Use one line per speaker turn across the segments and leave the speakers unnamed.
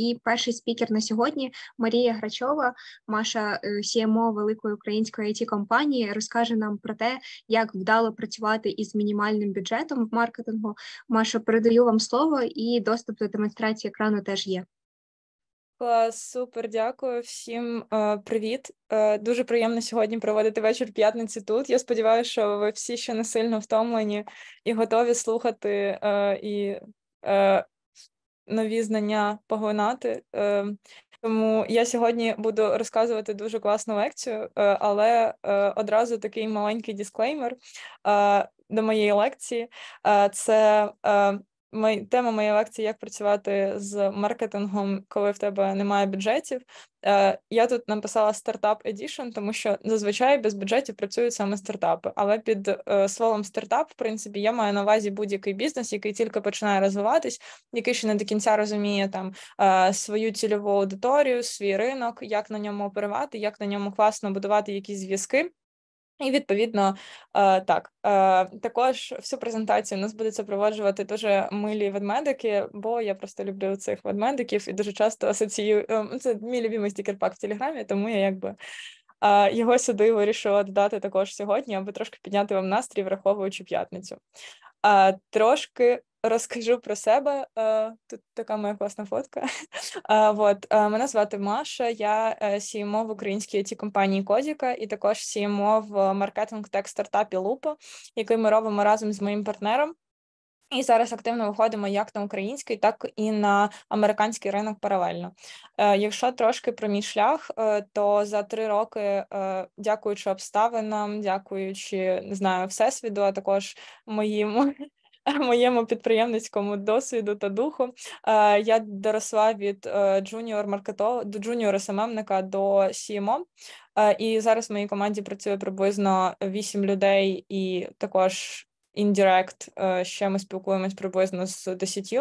І перший спікер на сьогодні Марія Грачова, Маша е, CMO великої української it компанії, розкаже нам про те, як вдало працювати із мінімальним бюджетом в маркетингу. Маша, передаю вам слово і доступ до демонстрації екрану теж є. Клас, супер, дякую всім. Е, привіт. Е, дуже приємно сьогодні проводити вечір п'ятниці. Тут я сподіваюся, що ви всі ще не сильно втомлені і готові слухати і нові знання поглинати. Е, тому я сьогодні буду розказувати дуже класну лекцію, е, але е, одразу такий маленький дисклеймер до моєї лекції. Це тема моєї лекції як працювати з маркетингом, коли в тебе немає бюджетів. Е, я тут написала стартап Edition, тому що зазвичай без бюджетів працюють саме стартапи. Але під е, словом стартап, в принципі, я маю на увазі будь-який бізнес, який тільки починає розвиватись, який ще не до кінця розуміє там е, свою цільову аудиторію, свій ринок, як на ньому оперувати, як на ньому класно будувати якісь зв'язки. І відповідно е, так е, також всю презентацію нас буде супроводжувати дуже милі ведмедики, бо я просто люблю цих ведмедиків і дуже часто асоціюю е, це мій любимий стікерпак в телеграмі, тому я якби його сюди вирішила додати також сьогодні, аби трошки підняти вам настрій, враховуючи п'ятницю. Трошки Розкажу про себе. Э, тут така моя класна фотка. От э, мене звати Маша. Я э, CMO в українській it компанії Козіка і також CMO в маркетинг тек стартапі Лупа, який ми робимо разом з моїм партнером. І зараз активно виходимо як на український, так і на американський ринок паралельно. Якщо трошки про мій шлях, то за три роки, дякуючи обставинам, дякуючи не знаю, всесвіту, а також моїм моєму підприємницькому досвіду та духу. Е, я доросла від е, джуніор маркетолога до джуніор СММника ем до CMO. Ем е, і зараз в моїй команді працює приблизно 8 людей, і також індірект. ще ми спілкуємось приблизно з 10.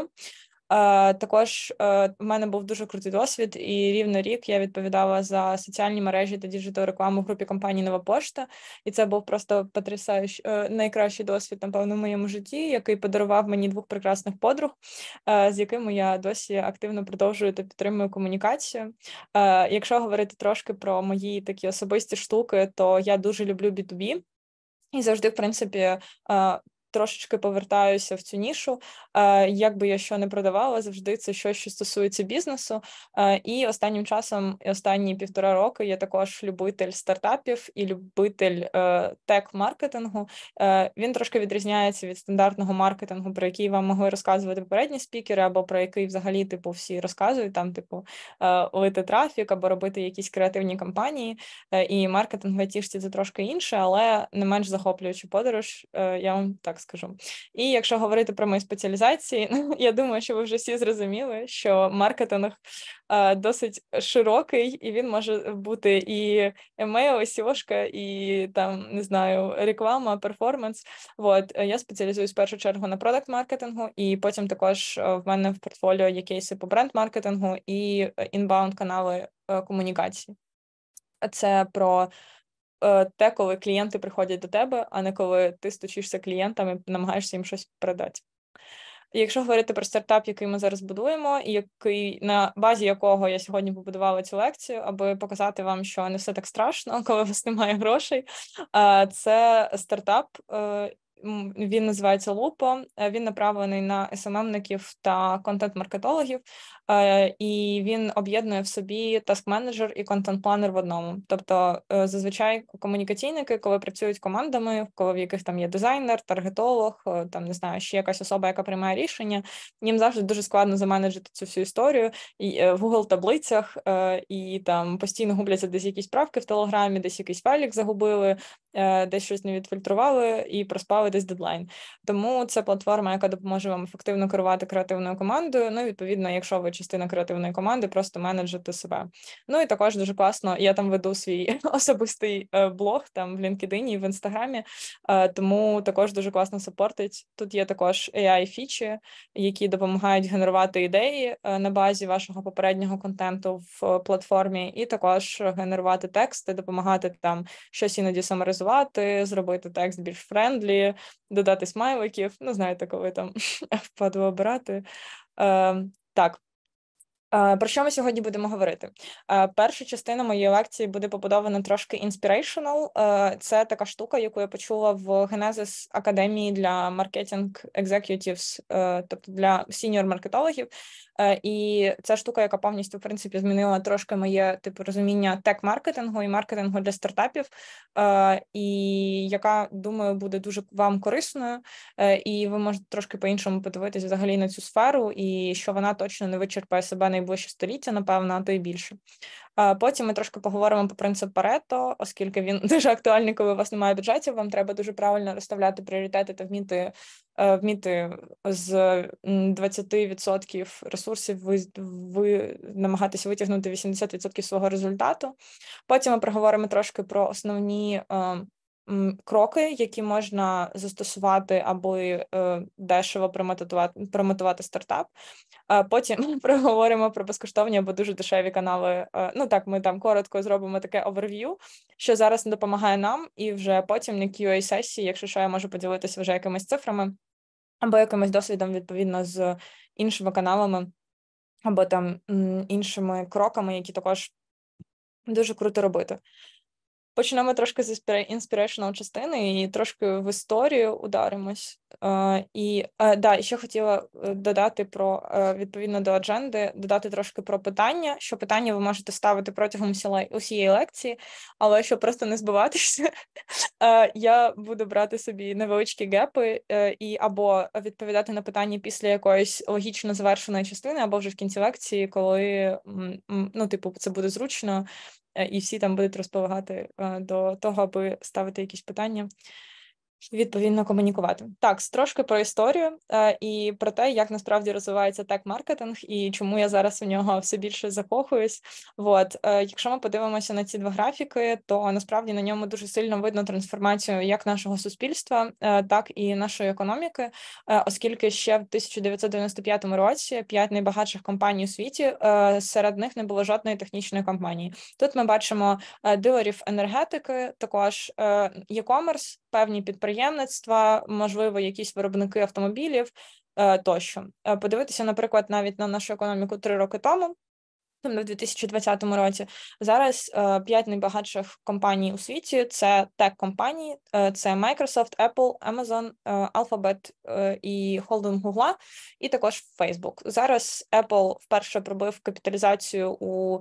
Е, також е, в мене був дуже крутий досвід, і рівно рік я відповідала за соціальні мережі та діджитал рекламу в групі компанії Нова Пошта, і це був просто потрясаючий е, найкращий досвід, напевно, в моєму житті, який подарував мені двох прекрасних подруг, з якими я досі активно продовжую та підтримую комунікацію. Якщо говорити трошки про мої такі особисті штуки, то я дуже люблю B2B. І завжди, в принципі, трошечки повертаюся в цю нішу. Е, як би я що не продавала, завжди це щось що стосується бізнесу. Е, і останнім часом, останні півтора роки, я також любитель стартапів і любитель е, тек-маркетингу. Він трошки відрізняється від стандартного маркетингу, про який вам могли розказувати попередні спікери, або про який взагалі типу всі розказують там, типу, лити трафік або робити якісь креативні кампанії. І маркетинг в айтішці це трошки інше, але не менш захоплюючу подорож. Я вам так скажу. І якщо говорити про мої спеціалізації, ну, я думаю, що ви вже всі зрозуміли, що маркетинг е, досить широкий, і він може бути і емейл, і сіошка, і там не знаю, реклама, перформанс. От е, я спеціалізуюсь в першу чергу на продакт маркетингу, і потім також е, в мене в портфоліо є кейси по бренд маркетингу і інбаунд канали комунікації. Це про Е, те, коли клієнти приходять до тебе, а не коли ти стучишся клієнтами і намагаєшся їм щось продати. Якщо говорити про стартап, який ми зараз будуємо, і який на базі якого я сьогодні побудувала цю лекцію, аби показати вам, що не все так страшно, коли у вас немає грошей. Е, це стартап, е, він називається Лупо. Е, він направлений на СММників та контент-маркетологів, е, і він об'єднує в собі таск-менеджер і контент-планер в одному. Тобто, е, зазвичай комунікаційники, коли працюють командами, коли в яких там є дизайнер, таргетолог, там не знаю, ще якась особа, яка приймає рішення. Їм завжди дуже складно заменеджити цю всю історію і в Google таблицях, і там постійно губляться десь якісь правки в телеграмі, десь якийсь файлік загубили, десь щось не відфільтрували і проспали десь дедлайн. Тому це платформа, яка допоможе вам ефективно керувати креативною командою. Ну, відповідно, якщо ви частина креативної команди, просто менеджити себе. Ну і також дуже класно. Я там веду свій особистий е, блог там в LinkedIn і в інстаграмі, е, тому також дуже класно сапортить. Тут є також ai фічі, які допомагають генерувати ідеї е, на базі вашого попереднього контенту в платформі, і також генерувати тексти, допомагати там щось іноді самаризувати, зробити текст більш френдлі, додати смайликів. Ну, знаєте, коли там впадло обирати. Е, ем, так, Е, про що ми сьогодні будемо говорити? Е, перша частина моєї лекції буде побудована трошки inspirational. Е, це така штука, яку я почула в Genesis академії для маркетинг executives, тобто для сіньор маркетологів. І це штука, яка повністю в принципі змінила трошки моє типу розуміння тек-маркетингу і маркетингу для стартапів, і яка думаю буде дуже вам корисною. І ви можете трошки по іншому подивитися взагалі на цю сферу, і що вона точно не вичерпає себе на найближче століття, напевно, а то й більше. Потім ми трошки поговоримо про принцип Парето, оскільки він дуже актуальний, коли у вас немає бюджетів. Вам треба дуже правильно розставляти пріоритети та вміти е, вміти з 20% ресурсів. Ви ви намагатися витягнути 80% свого результату. Потім ми проговоримо трошки про основні. Е, кроки, які можна застосувати, аби е, дешево промотувати промотувати стартап. Потім проговоримо про безкоштовні або дуже дешеві канали. Е, ну так, ми там коротко зробимо таке оверв'ю, що зараз допомагає нам, і вже потім на qa сесії, якщо що, я можу поділитися вже якимись цифрами або якимось досвідом відповідно з іншими каналами, або там іншими кроками, які також дуже круто робити. Почнемо трошки з інспірейшнл частини і трошки в історію ударимось. Е, і е, да, ще хотіла е, додати про е, відповідно до адженди, додати трошки про питання, що питання ви можете ставити протягом усієї лекції, але щоб просто не збиватися, е, я буду брати собі невеличкі гепи і або відповідати на питання після якоїсь логічно завершеної частини, або вже в кінці лекції, коли ну, типу, це буде зручно. Е, і всі там будуть розполагати е, до того, аби ставити якісь питання відповідно комунікувати. Так, трошки про історію е, і про те, як насправді розвивається тек маркетинг і чому я зараз у нього все більше закохуюсь. От е, якщо ми подивимося на ці два графіки, то насправді на ньому дуже сильно видно трансформацію як нашого суспільства, е, так і нашої економіки, е, оскільки ще в 1995 році п'ять найбагатших компаній у світі е, серед них не було жодної технічної компанії. Тут ми бачимо е, дилерів енергетики, також e-commerce, певні підприємства, підприємництва, можливо, якісь виробники автомобілів е, тощо. Е, подивитися, наприклад, навіть на нашу економіку три роки тому. Там в 2020 році зараз е, п'ять найбагатших компаній у світі це тек компанії, це Microsoft, Apple, Amazon, Alphabet і холдинг Google, і також Facebook. Зараз Apple вперше пробив капіталізацію у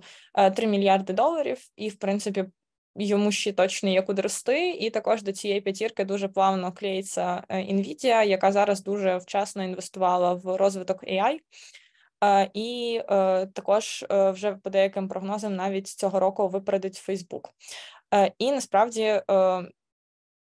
3 мільярди доларів, і в принципі йому ще точно є куди рости, і також до цієї п'ятірки дуже плавно клеїться е, NVIDIA, яка зараз дуже вчасно інвестувала в розвиток AI. Е, і е, також вже по деяким прогнозам навіть цього року випередить Facebook. І насправді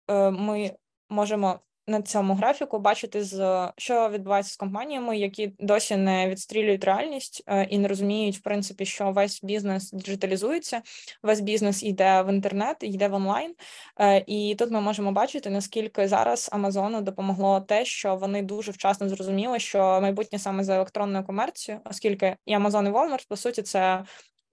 ми можемо на цьому графіку бачити з що відбувається з компаніями, які досі не відстрілюють реальність е, і не розуміють, в принципі, що весь бізнес діджиталізується, весь бізнес йде в інтернет, йде в онлайн. Е, і тут ми можемо бачити, наскільки зараз Амазону допомогло те, що вони дуже вчасно зрозуміли, що майбутнє саме за електронною комерцією, оскільки і Амазон і Walmart, по суті, це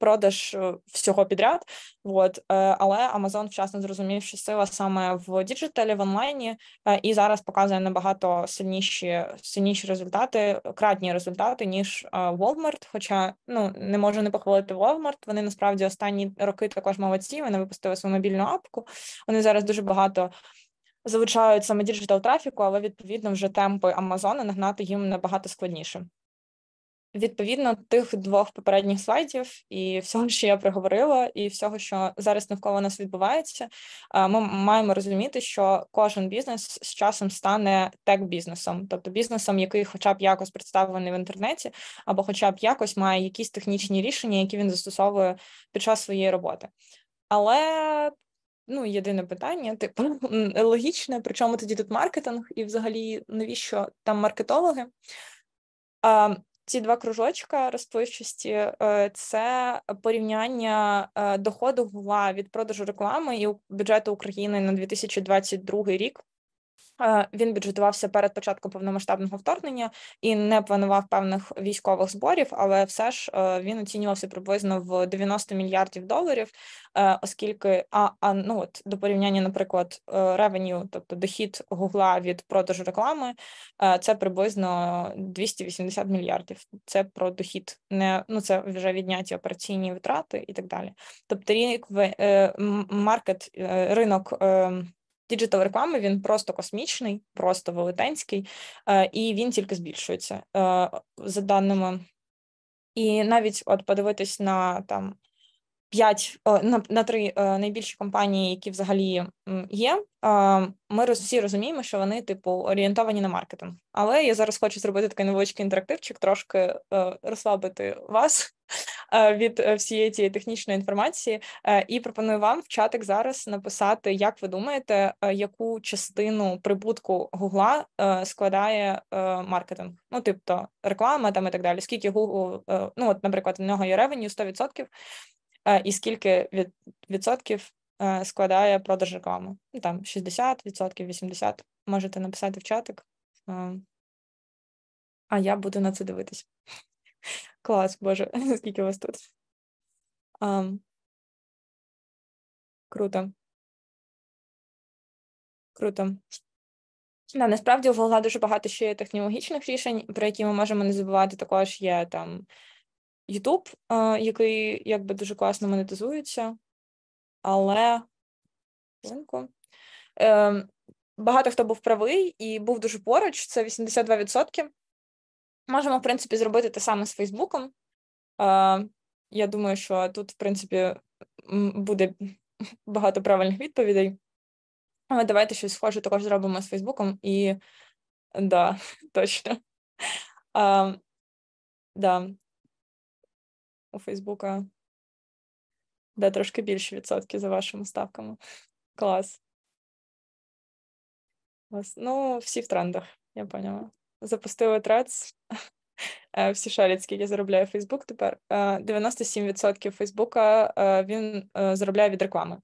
продаж э, всього підряд. От э, але Amazon вчасно зрозумів, що сила саме в діджиталі в онлайні, е, і зараз показує набагато сильніші сильніші результати, кратні результати ніж е, Walmart. Хоча ну не можу не похвалити Walmart, Вони насправді останні роки також молодці. Вони випустили свою мобільну апку. Вони зараз дуже багато. Залучають саме діджитал трафіку, але відповідно вже темпи Амазону нагнати їм набагато складніше. Відповідно тих двох попередніх слайдів і всього, що я приговорила, і всього, що зараз навколо нас відбувається, е, ми маємо розуміти, що кожен бізнес з часом стане тек бізнесом, тобто бізнесом, який, хоча б якось представлений в інтернеті, або, хоча б якось має якісь технічні рішення, які він застосовує під час своєї роботи, але. Ну, єдине питання, типу логічне, при чому тоді тут маркетинг, і взагалі навіщо там маркетологи? Ем, ці два кружочка розпливчості е, це порівняння е, доходу гула від продажу реклами і бюджету України на 2022 рік. Він бюджетувався перед початком повномасштабного вторгнення і не планував певних військових зборів, але все ж е, він оцінювався приблизно в 90 мільярдів доларів, е, оскільки а, а ну от до порівняння, наприклад, ревеню, тобто дохід гугла від продажу реклами, е, це приблизно 280 мільярдів. Це про дохід, не ну це вже відняті операційні витрати і так далі. Тобто рік маркет ринок. Ем, діджитал реклами він просто космічний, просто велетенський, е, і він тільки збільшується е, за даними. І навіть от подивитись на там п'ять на, на три е, найбільші компанії, які взагалі є. Ми всі розуміємо, що вони, типу, орієнтовані на маркетинг. Але я зараз хочу зробити такий невеличкий інтерактивчик, трошки розслабити вас Е, від е, всієї цієї технічної інформації, е, і пропоную вам в чатик зараз написати, як ви думаєте, яку частину прибутку Гугла складає маркетинг? Ну, тобто реклама там і так далі. Скільки Google, ну от, наприклад, в нього є ревеню 100%, і скільки від відсотків складає продаж реклами? Ну, там 60%, 80%. Можете написати в чатик. А я буду на це дивитись. Клас, боже, скільки вас тут. Um, круто. Круто. Да, насправді у Волга дуже багато ще є технологічних рішень, про які ми можемо не забувати. Також є там YouTube, який якби дуже класно монетизується, але ем, багато хто був правий і був дуже поруч, це 82%. Можемо, в принципі, зробити те саме з Фейсбуком. Е, я думаю, що тут, в принципі, буде багато правильних відповідей. Але давайте щось схоже також зробимо з Фейсбуком і да, точно. А, е, Да. У Фейсбука де трошки більше відсотки за вашими ставками. Клас. Ну, всі в трендах, я поняла запустили трац е, Всі шарять, скільки заробляє Фейсбук тепер. 97% е, Фейсбука е, він заробляє від реклами.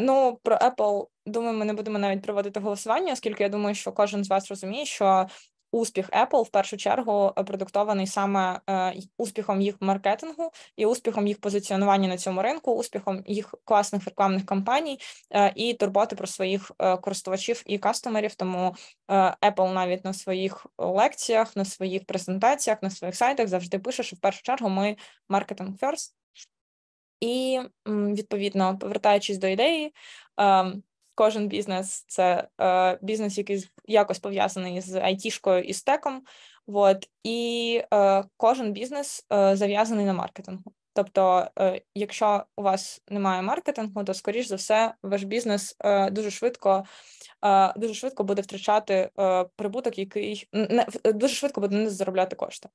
Ну, про Apple, думаю, ми не будемо навіть проводити голосування, оскільки я думаю, що кожен з вас розуміє, що успіх Apple в першу чергу е, продуктований саме е, успіхом їх маркетингу і успіхом їх позиціонування на цьому ринку, успіхом їх класних рекламних кампаній е, і турботи про своїх користувачів і кастомерів. Тому Apple навіть на своїх лекціях, на своїх презентаціях, на своїх сайтах завжди пише, що в першу чергу ми маркетинг first. І відповідно повертаючись до ідеї, ем, Кожен бізнес це е, бізнес, який якось пов'язаний з айтішкою і стеком. От і е, кожен бізнес е, зав'язаний на маркетингу. Тобто, е, якщо у вас немає маркетингу, то скоріш за все ваш бізнес е, дуже швидко е, дуже швидко буде втрачати е, прибуток, який не дуже швидко буде не заробляти кошти.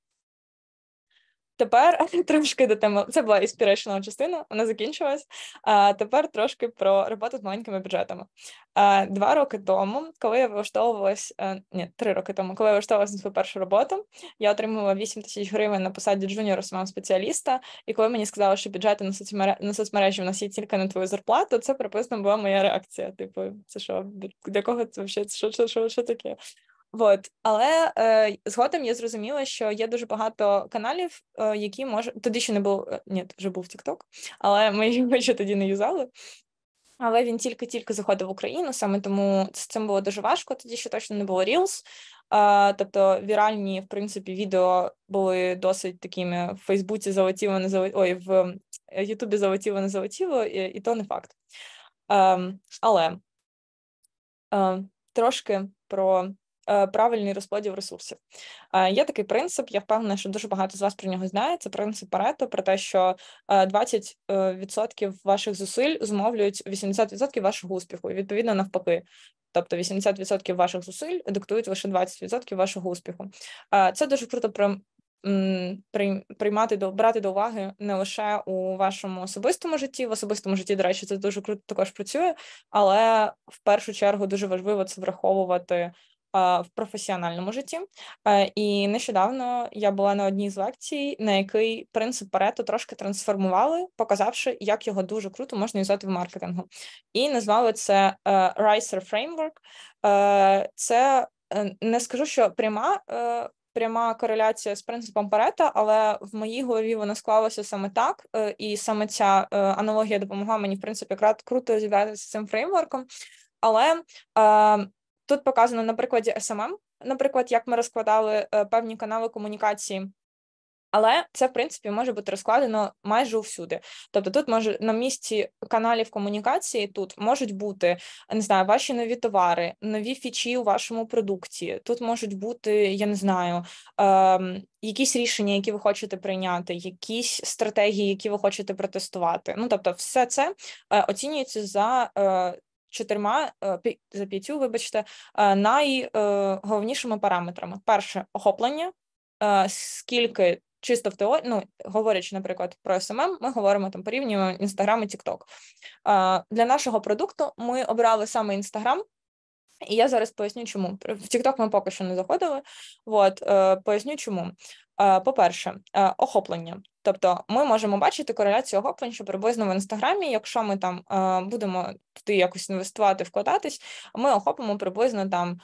Тепер трошки до теми. Це була іспірейшнова частина, вона закінчилась. А тепер трошки про роботу з маленькими бюджетами. Два роки тому, коли я влаштовувалась, е, ні, три роки тому, коли я влаштовувалась на свою першу роботу, я отримувала 8 тисяч гривень на посаді джуніору самого спеціаліста. І коли мені сказали, що бюджети на соцмережі на соцмережі в нас є тільки на твою зарплату, це приблизно була моя реакція. Типу, це що для кого це взагалі? Що, що, що, що таке? От, Але е, згодом я зрозуміла, що є дуже багато каналів, е, які може тоді ще не було е, ні, вже був TikTok, але ми його ще тоді не юзали. Але він тільки-тільки заходив в Україну, саме тому з цим було дуже важко. Тоді ще точно не було Reels, е, тобто віральні, в принципі, відео були досить такими в Фейсбуці залетіло, не залетіло, ой, в е, Ютубі залетіло, не залетіло, і, і то не факт. Е, але е, трошки про. Е, правильний розподіл ресурсів. Е, є такий принцип, я впевнена, що дуже багато з вас про нього знає. Це принцип Парето, про те, що 20% е, ваших зусиль зумовлюють 80% вашого успіху, і відповідно навпаки. Тобто 80% ваших зусиль диктують лише 20% вашого успіху. Це дуже круто про приймати до брати до уваги не лише у вашому особистому житті, в особистому житті, до речі, це дуже круто також працює, але в першу чергу дуже важливо це враховувати в професіональному житті. Е, і нещодавно я була на одній з лекцій, на який принцип Парето трошки трансформували, показавши, як його дуже круто можна юзати в маркетингу. І назвали це е, Riser Framework. Е, це не скажу, що пряма. Пряма кореляція з принципом Парета, але в моїй голові вона склалася саме так, і саме ця аналогія допомогла мені в принципі якраз круто зібратися з цим фреймворком. Але е, Тут показано на прикладі SMM, наприклад, як ми розкладали е, певні канали комунікації. Але це, в принципі, може бути розкладено майже усюди. Тобто, тут може на місці каналів комунікації тут можуть бути не знаю, ваші нові товари, нові фічі у вашому продукті. Тут можуть бути, я не знаю, е, якісь рішення, які ви хочете прийняти, якісь стратегії, які ви хочете протестувати. Ну тобто, все це е, оцінюється за е, чотирма е, за п'ятю, вибачте, е, найголовнішими параметрами: перше охоплення, е, скільки чисто в теорії, ну говорячи, наприклад, про СММ, ми говоримо там порівнюємо Інстаграм і Тікток. Для нашого продукту ми обрали саме Інстаграм. І я зараз поясню, чому в TikTok ми поки що не заходили. От поясню, чому. По-перше, охоплення Тобто ми можемо бачити кореляцію охоплень, що приблизно в інстаграмі, якщо ми там е, будемо туди якось інвестувати, вкладатись, ми охопимо приблизно там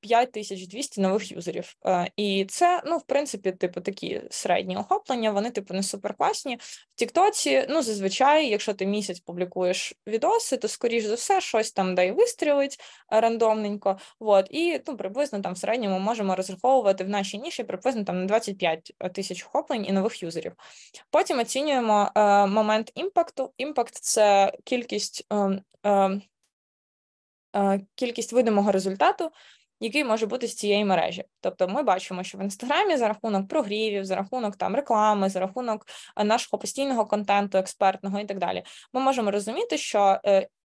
5200 е, нових юзерів. Е, і це, ну, в принципі, типу, такі середні охоплення, вони, типу, не суперкласні. В Тіктоці, ну, зазвичай, якщо ти місяць публікуєш відоси, то скоріш за все щось там дай вистрілить рандомненько. От, і ну, приблизно там в середньому можемо розраховувати в нашій ніші приблизно там на 25 тисяч охоплень і нових юзерів. Потім оцінюємо е, момент імпакту. Імпакт це кількість е, е, кількість видимого результату, який може бути з цієї мережі. Тобто, ми бачимо, що в інстаграмі за рахунок прогрівів, за рахунок там реклами, за рахунок нашого постійного контенту, експертного і так далі, ми можемо розуміти, що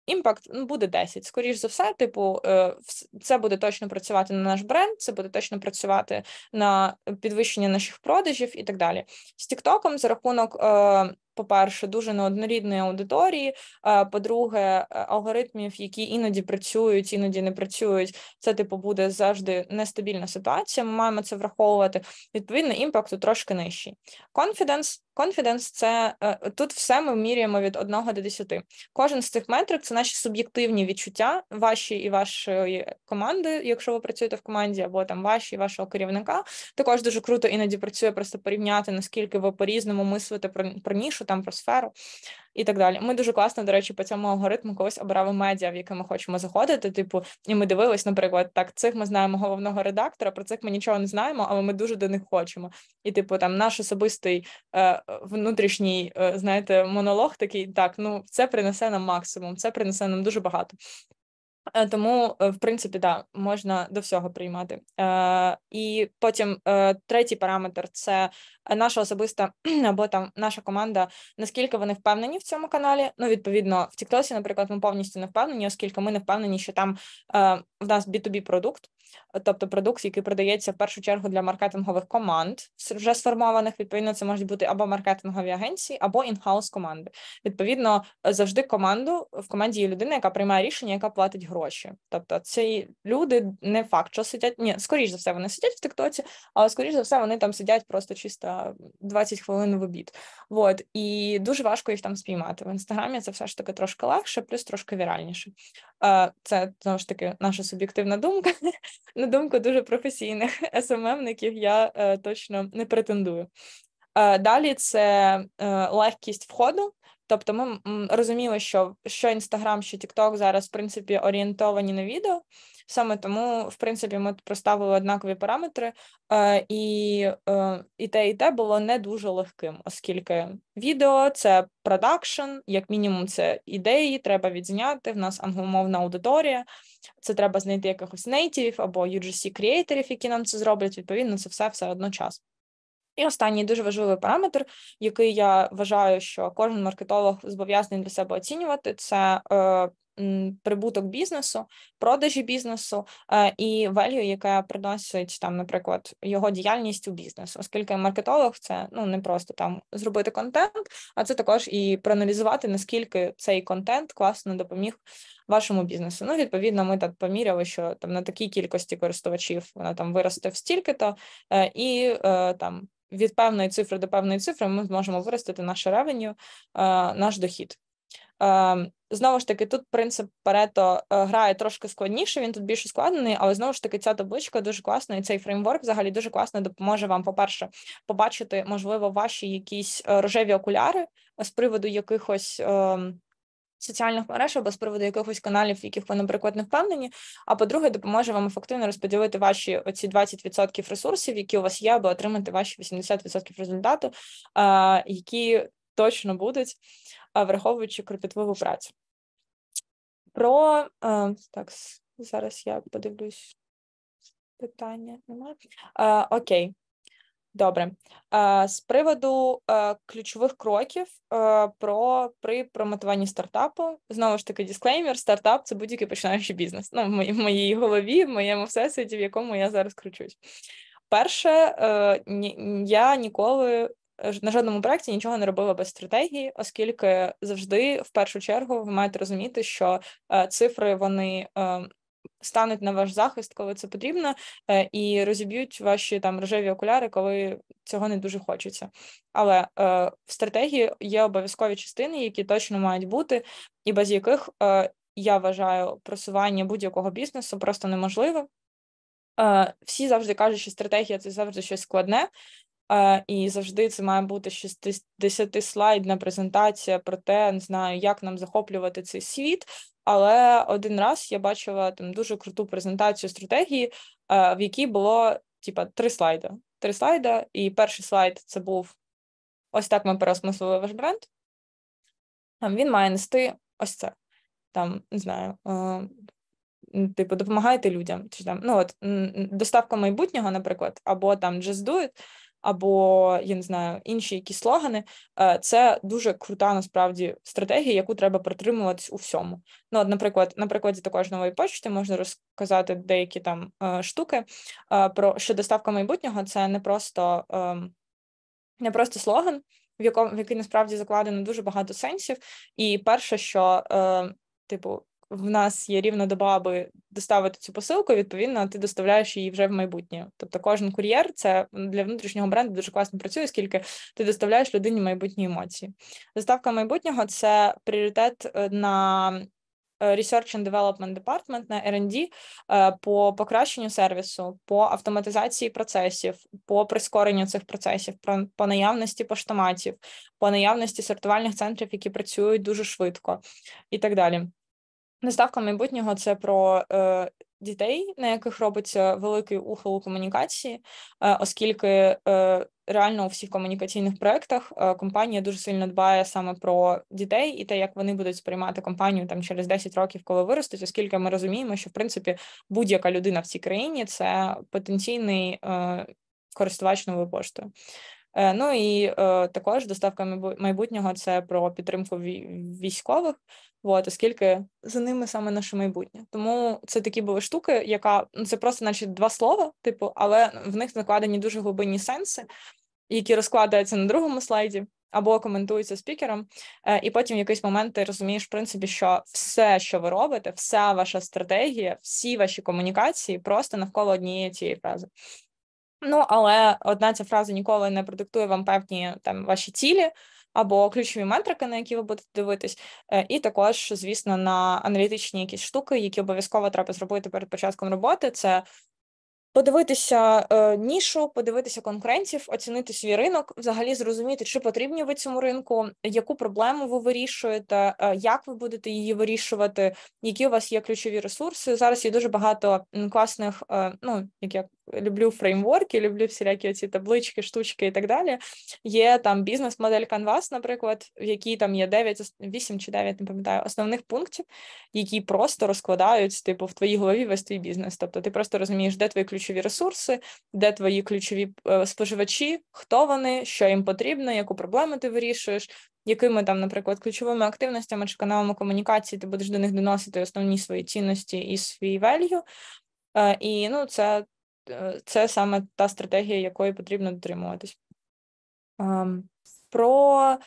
Імпакт ну, буде 10. Скоріше за все, типу, е, це буде точно працювати на наш бренд, це буде точно працювати на е, підвищення наших продажів і так далі. З Тіктоком за рахунок е, по-перше, дуже неоднорідної аудиторії. По-друге, е, алгоритмів, які іноді працюють, іноді не працюють. Це типу буде завжди нестабільна ситуація. Ми маємо це враховувати. Відповідно, імпакту трошки нижчий. Конфіденс, конфіденс, це е, тут все ми міряємо від 1 до 10. Кожен з цих метрик це наші суб'єктивні відчуття ваші і вашої команди, якщо ви працюєте в команді, або там ваші і вашого керівника. Також дуже круто іноді працює просто порівняти наскільки ви по різному мислите про нішу, пишу там про сферу і так далі. Ми дуже класно, до речі, по цьому алгоритму колись обирали медіа, в яке ми хочемо заходити. Типу, і ми дивились, наприклад, так цих ми знаємо головного редактора, про цих ми нічого не знаємо, але ми дуже до них хочемо. І, типу, там наш особистий е, внутрішній, е, знаєте, монолог такий: так, ну це принесе нам максимум, це принесе нам дуже багато. Е, тому, е, в принципі, да, можна до всього приймати. Е, І потім е, третій параметр це наша особиста або там наша команда. Наскільки вони впевнені в цьому каналі? Ну, відповідно, в Тіктосі, наприклад, ми повністю не впевнені, оскільки ми не впевнені, що там е, в нас B2B продукт тобто продукт, який продається в першу чергу для маркетингових команд, вже сформованих. Відповідно, це можуть бути або маркетингові агенції, або інхаус команди. Відповідно, е, завжди команду в команді є людина, яка приймає рішення, яка платить гроші. Тобто, ці люди не факт, що сидять. Ні, скоріш за все, вони сидять в тиктоці, але скоріш за все, вони там сидять просто чисто 20 хвилин в обід. От і дуже важко їх там спіймати. В інстаграмі це все ж таки трошки легше, плюс трошки віральніше. Е, це знову ж таки наша суб'єктивна думка на думку дуже професійних СММників, я е, точно не претендую. Е, далі це е, легкість входу. Тобто, ми розуміли, що що Інстаграм, що Тікток зараз в принципі орієнтовані на відео. Саме тому, в принципі, ми проставили однакові параметри, е, і і те, і те було не дуже легким, оскільки відео це продакшн, як мінімум, це ідеї, треба відзняти. В нас англомовна аудиторія, це треба знайти якихось нейтів або UGC-креаторів, які нам це зроблять. Відповідно, це все все одночасно. І останній дуже важливий параметр, який я вважаю, що кожен маркетолог зобов'язаний для себе оцінювати, це е, прибуток бізнесу, продажі бізнесу е, і value, яке приносить там, наприклад, його діяльність у бізнес, оскільки маркетолог це ну не просто там зробити контент, а це також і проаналізувати наскільки цей контент класно допоміг вашому бізнесу. Ну, відповідно, ми так поміряли, що там на такій кількості користувачів вона там виросте в стільки-то е, і е, там від певної цифри до певної цифри ми зможемо виростити наше ревеню, наш дохід. Е, знову ж таки, тут принцип Парето е, грає трошки складніше, він тут більш ускладнений, але знову ж таки, ця табличка дуже класна, і цей фреймворк взагалі дуже класно допоможе вам, по-перше, побачити, можливо, ваші якісь е, рожеві окуляри з приводу якихось. Ем, соціальних мереж або з приводу якихось каналів, в яких ви, наприклад, не впевнені. А по-друге, допоможе вам ефективно розподілити ваші оці 20% ресурсів, які у вас є, аби отримати ваші 80% результату, які точно будуть, враховуючи кропітливу працю. Про так, зараз я подивлюсь питання. Немає окей. Добре, з приводу е, ключових кроків е, про при промотуванні стартапу знову ж таки дисклеймер, стартап це будь-який починаючий бізнес. Ну, в моїй голові, в моєму всесвіті, в якому я зараз кручусь. Перше, е, я ніколи на жодному проєкті нічого не робила без стратегії, оскільки завжди в першу чергу ви маєте розуміти, що цифри вони ем, стануть на ваш захист, коли це потрібно, е, і розіб'ють ваші там рожеві окуляри, коли цього не дуже хочеться. Але е, в стратегії є обов'язкові частини, які точно мають бути, і без яких е, я вважаю просування будь-якого бізнесу просто неможливе. Е, Всі завжди кажуть, що стратегія це завжди щось складне. Uh, і завжди це має бути 60 слайдна презентація про те, не знаю, як нам захоплювати цей світ, але один раз я бачила там дуже круту презентацію стратегії, е, в якій було типа три слайди. Три слайди, і перший слайд це був ось так. Ми переосмислили ваш бренд. Там він має нести ось це. Там не знаю, е, типу, допомагайте людям. Чи там ну от доставка майбутнього, наприклад, або там Just Do It, або я не знаю інші якісь слогани. Е, це дуже крута насправді стратегія, яку треба притримуватись у всьому. Ну, от, наприклад, на прикладі також нової почти можна розказати деякі там е, штуки е, про що доставка майбутнього це не просто ем, не просто слоган, в якому в який насправді закладено дуже багато сенсів. І перше, що типу в нас є рівна доба, аби доставити цю посилку. Відповідно, ти доставляєш її вже в майбутнє. Тобто, кожен кур'єр це для внутрішнього бренду дуже класно працює, оскільки ти доставляєш людині майбутні емоції. Доставка майбутнього це пріоритет е, на. Е, Research and Development Department на R&D е, по покращенню сервісу, по автоматизації процесів, по прискоренню цих процесів, по наявності поштоматів, по наявності сортувальних центрів, які працюють дуже швидко, і так далі. Наставка майбутнього це про е, дітей, на яких робиться великий ухил у комунікації, е, оскільки е, реально у всіх комунікаційних проєктах е, компанія дуже сильно дбає саме про дітей і те, як вони будуть сприймати компанію там через 10 років, коли виростуть, оскільки ми розуміємо, що в принципі будь-яка людина в цій країні це потенційний е, користувач нової пошти. Е, ну і також доставка майбутнього це про підтримку військових, От, оскільки за ними саме наше майбутнє. Тому це такі були штуки, яка ну це просто, наче два слова, типу, але в них накладені дуже глибинні сенси, які розкладаються на другому слайді або коментуються спікером. Е, і потім в якийсь момент ти розумієш, в принципі, що все, що ви робите, вся ваша стратегія, всі ваші комунікації просто навколо однієї цієї фрази. Ну але одна ця фраза ніколи не продиктує вам певні там ваші цілі або ключові метрики, на які ви будете дивитись, е, і також, звісно, на аналітичні якісь штуки, які обов'язково треба зробити перед початком роботи. Це Подивитися е, нішу, подивитися конкурентів, оцінити свій ринок, взагалі зрозуміти, чи потрібні ви цьому ринку, яку проблему ви вирішуєте, е, як ви будете її вирішувати, які у вас є ключові ресурси. Зараз є дуже багато класних, е, ну як я люблю фреймворки, люблю всілякі оці таблички, штучки і так далі. Є там бізнес-модель Canvas, наприклад, в якій там є 9, 8 чи 9, не пам'ятаю, основних пунктів, які просто розкладають типу в твоїй голові весь твій бізнес. Тобто ти просто розумієш, де твої ключові ресурси, де твої ключові е, споживачі, хто вони, що їм потрібно, яку проблему ти вирішуєш якими там, наприклад, ключовими активностями чи каналами комунікації ти будеш до них доносити основні свої цінності і свій value. Е, і ну, це Е, це саме та стратегія, якої потрібно дотримуватись. Ем, про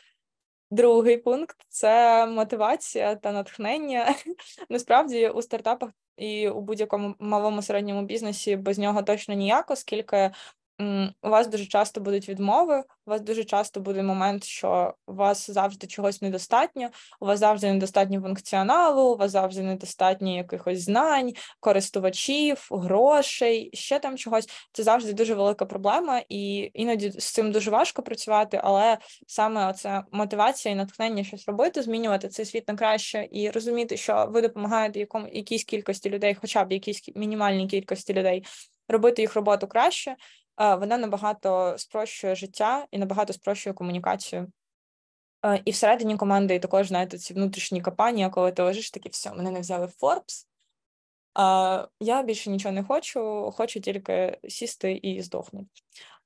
другий пункт це мотивація та натхнення. Насправді у стартапах і у будь-якому малому середньому бізнесі без нього точно ніяк, оскільки у вас дуже часто будуть відмови, у вас дуже часто буде момент, що у вас завжди чогось недостатньо, у вас завжди недостатньо функціоналу, у вас завжди недостатньо якихось знань, користувачів, грошей, ще там чогось. Це завжди дуже велика проблема, і іноді з цим дуже важко працювати, але саме оця мотивація і натхнення щось робити, змінювати цей світ на краще і розуміти, що ви допомагаєте якому якійсь кількості людей, хоча б якійсь мінімальній кількості людей, робити їх роботу краще. Е, вона набагато спрощує життя і набагато спрощує комунікацію. Е, і всередині команди і також знаєте, ці внутрішні копання, коли ти лежиш, такі все, мене не взяли в Forbes, а е, я більше нічого не хочу, хочу тільки сісти і здохнути.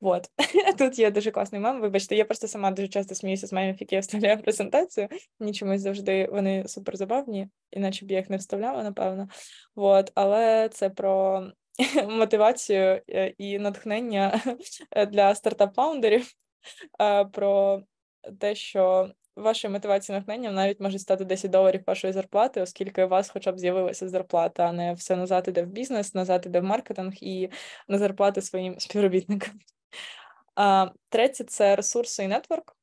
Вот. Тут є дуже класний мем. Вибачте, я просто сама дуже часто сміюся з мемів, які я вставляю в презентацію. Мені чомусь завжди вони суперзабавні, іначе б я їх не вставляла, напевно. Вот. Але це про мотивацію е, і натхнення для стартап-фаундерів про те, що вашою мотивацією натхнення навіть може стати 10 доларів вашої зарплати, оскільки у вас хоча б з'явилася зарплата, а не все назад іде в бізнес, назад іде в маркетинг і на зарплати своїм співробітникам. Третє це ресурси і нетворк.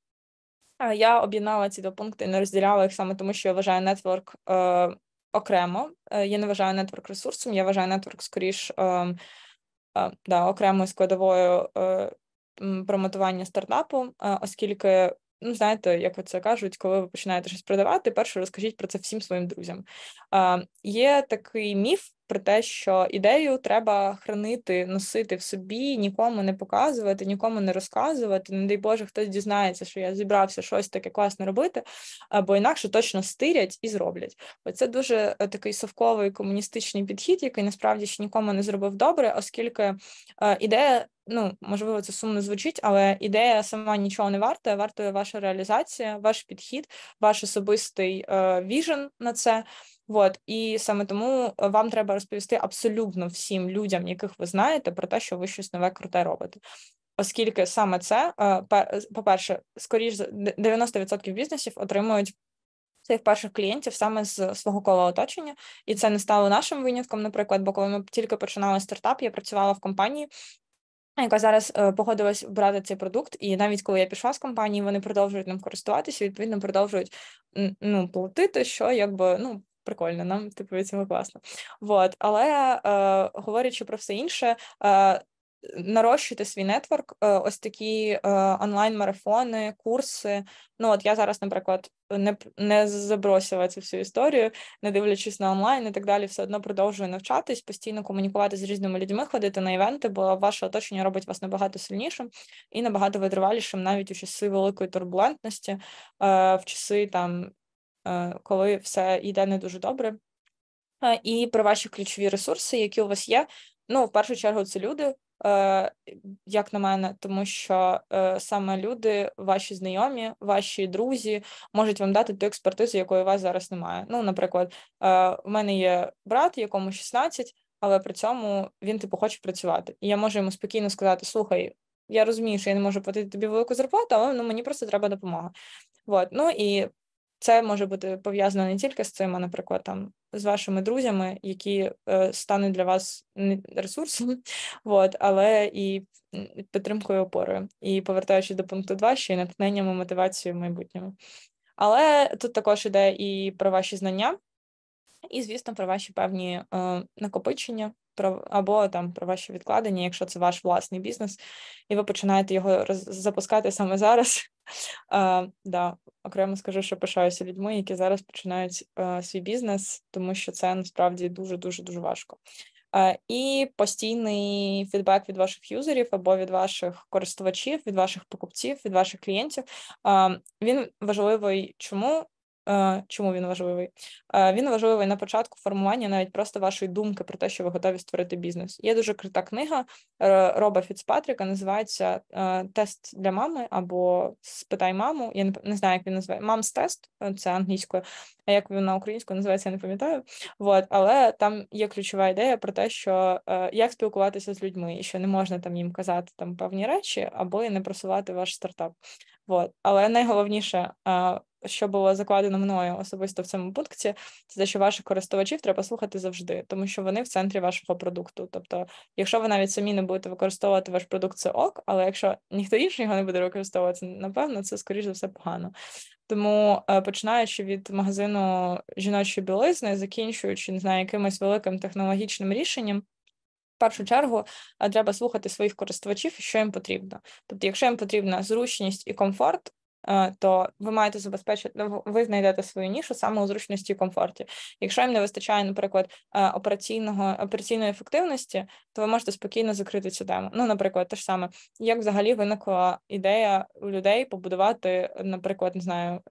Я об'єднала ці два пункти, не розділяла їх саме тому, що я вважаю нетворк е, окремо. Е, я не вважаю нетворк ресурсом, я вважаю нетворк скоріш ем, е, да, окремою складовою е, промотування стартапу, оскільки ну знаєте, як це кажуть, коли ви починаєте щось продавати, перше розкажіть про це всім своїм друзям. А, Є такий міф про те, що ідею треба хранити, носити в собі, нікому не показувати, нікому не розказувати. Не дай Боже, хтось дізнається, що я зібрався щось таке класне робити, або інакше точно стирять і зроблять. Оце дуже е, такий совковий комуністичний підхід, який насправді ще нікому не зробив добре, оскільки е, ідея ну можливо, це сумно звучить, але ідея сама нічого не варта. Вартує ваша реалізація, ваш підхід, ваш особистий е, віжен на це. От і саме тому е, вам треба розповісти абсолютно всім людям, яких ви знаєте, про те, що ви щось нове круте робите. Оскільки саме це е, по перше, скоріш 90% бізнесів отримують цих перших клієнтів саме з свого кола оточення, і це не стало нашим винятком. Наприклад, бо коли ми тільки починали стартап, я працювала в компанії, яка зараз е, погодилась брати цей продукт, і навіть коли я пішла з компанії, вони продовжують ним користуватися, відповідно, продовжують ну, платити, що якби ну прикольно, нам типу від цього класно. Вот. Але е, говорячи про все інше, е, нарощуйте свій нетворк, е, ось такі е, онлайн-марафони, курси. Ну от я зараз, наприклад, не не забросила цю всю історію, не дивлячись на онлайн і так далі, все одно продовжую навчатись, постійно комунікувати з різними людьми, ходити на івенти, бо ваше оточення робить вас набагато сильнішим і набагато витривалішим навіть у часи великої турбулентності, е, в часи там, коли все йде не дуже добре. І про ваші ключові ресурси, які у вас є. Ну, в першу чергу, це люди, Е, як на мене, тому що е, саме люди, ваші знайомі, ваші друзі можуть вам дати ту експертизу, якої у вас зараз немає. Ну, наприклад, у е, мене є брат, якому 16, але при цьому він типу хоче працювати. І я можу йому спокійно сказати: слухай, я розумію, що я не можу платити тобі велику зарплату, але ну мені просто треба допомога. От. Ну і це може бути пов'язано не тільки з цим, а наприклад, там з вашими друзями, які е, стануть для вас ресурсом, вот, але і підтримкою опорою. І повертаючись до пункту 2, ще й натхненням і мотивацією майбутньому. Але тут також іде і про ваші знання, і, звісно, про ваші певні е, накопичення, про або там про ваші відкладення, якщо це ваш власний бізнес, і ви починаєте його роз, запускати саме зараз. Е, да, окремо скажу, що пишаюся людьми, які зараз починають е, свій бізнес, тому що це насправді дуже дуже дуже важко. Е, і постійний фідбек від ваших юзерів або від ваших користувачів, від ваших покупців, від ваших клієнтів е, він важливий чому? Е, чому він важливий? Е, він важливий на початку формування навіть просто вашої думки про те, що ви готові створити бізнес. Є дуже крута книга е, Роба Фіцпатріка, називається Тест для мами або Спитай маму. Я не знаю, як він називає мамс тест, це англійською, а як вона на українську називається, я не пам'ятаю. Вот. Але там є ключова ідея про те, що як спілкуватися з людьми, і що не можна там їм казати там певні речі, або і не просувати ваш стартап. Вот. Але найголовніше що було закладено мною особисто в цьому пункті, це те, що ваших користувачів треба слухати завжди, тому що вони в центрі вашого продукту. Тобто, якщо ви навіть самі не будете використовувати ваш продукт, це ок, але якщо ніхто інший його не буде використовувати, напевно, це скоріш за все погано. Тому е, починаючи від магазину жіночої білизни, закінчуючи не знаю, якимось великим технологічним рішенням. В першу чергу е, треба слухати своїх користувачів, що їм потрібно. Тобто, якщо їм потрібна зручність і комфорт, Е, то ви маєте забезпечити, ну, ви знайдете свою нішу саме у зручності і комфорті. Якщо їм не вистачає, наприклад, е, операційного операційної ефективності, то ви можете спокійно закрити цю тему. Ну, наприклад, те ж саме, як взагалі виникла ідея у людей побудувати, наприклад, не знаю.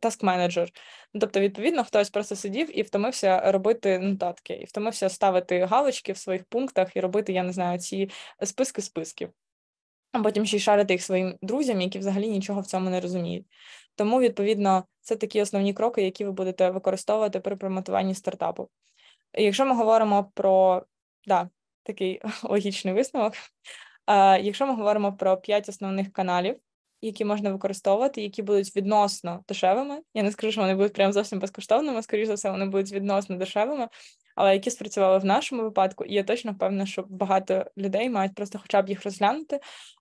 Таск е, менеджер, ну, тобто, відповідно, хтось просто сидів і втомився робити нотатки, і втомився ставити галочки в своїх пунктах і робити, я не знаю, ці списки списків а потім ще й шарити їх своїм друзям, які взагалі нічого в цьому не розуміють. Тому, відповідно, це такі основні кроки, які ви будете використовувати при промотуванні стартапу. І якщо ми говоримо про да, такий логічний висновок, якщо ми говоримо про п'ять основних каналів, які можна використовувати, які будуть відносно дешевими. Я не скажу, що вони будуть прям зовсім безкоштовними, скоріш за все, вони будуть відносно дешевими, але які спрацювали в нашому випадку, і я точно впевнена, що багато людей мають просто хоча б їх розглянути,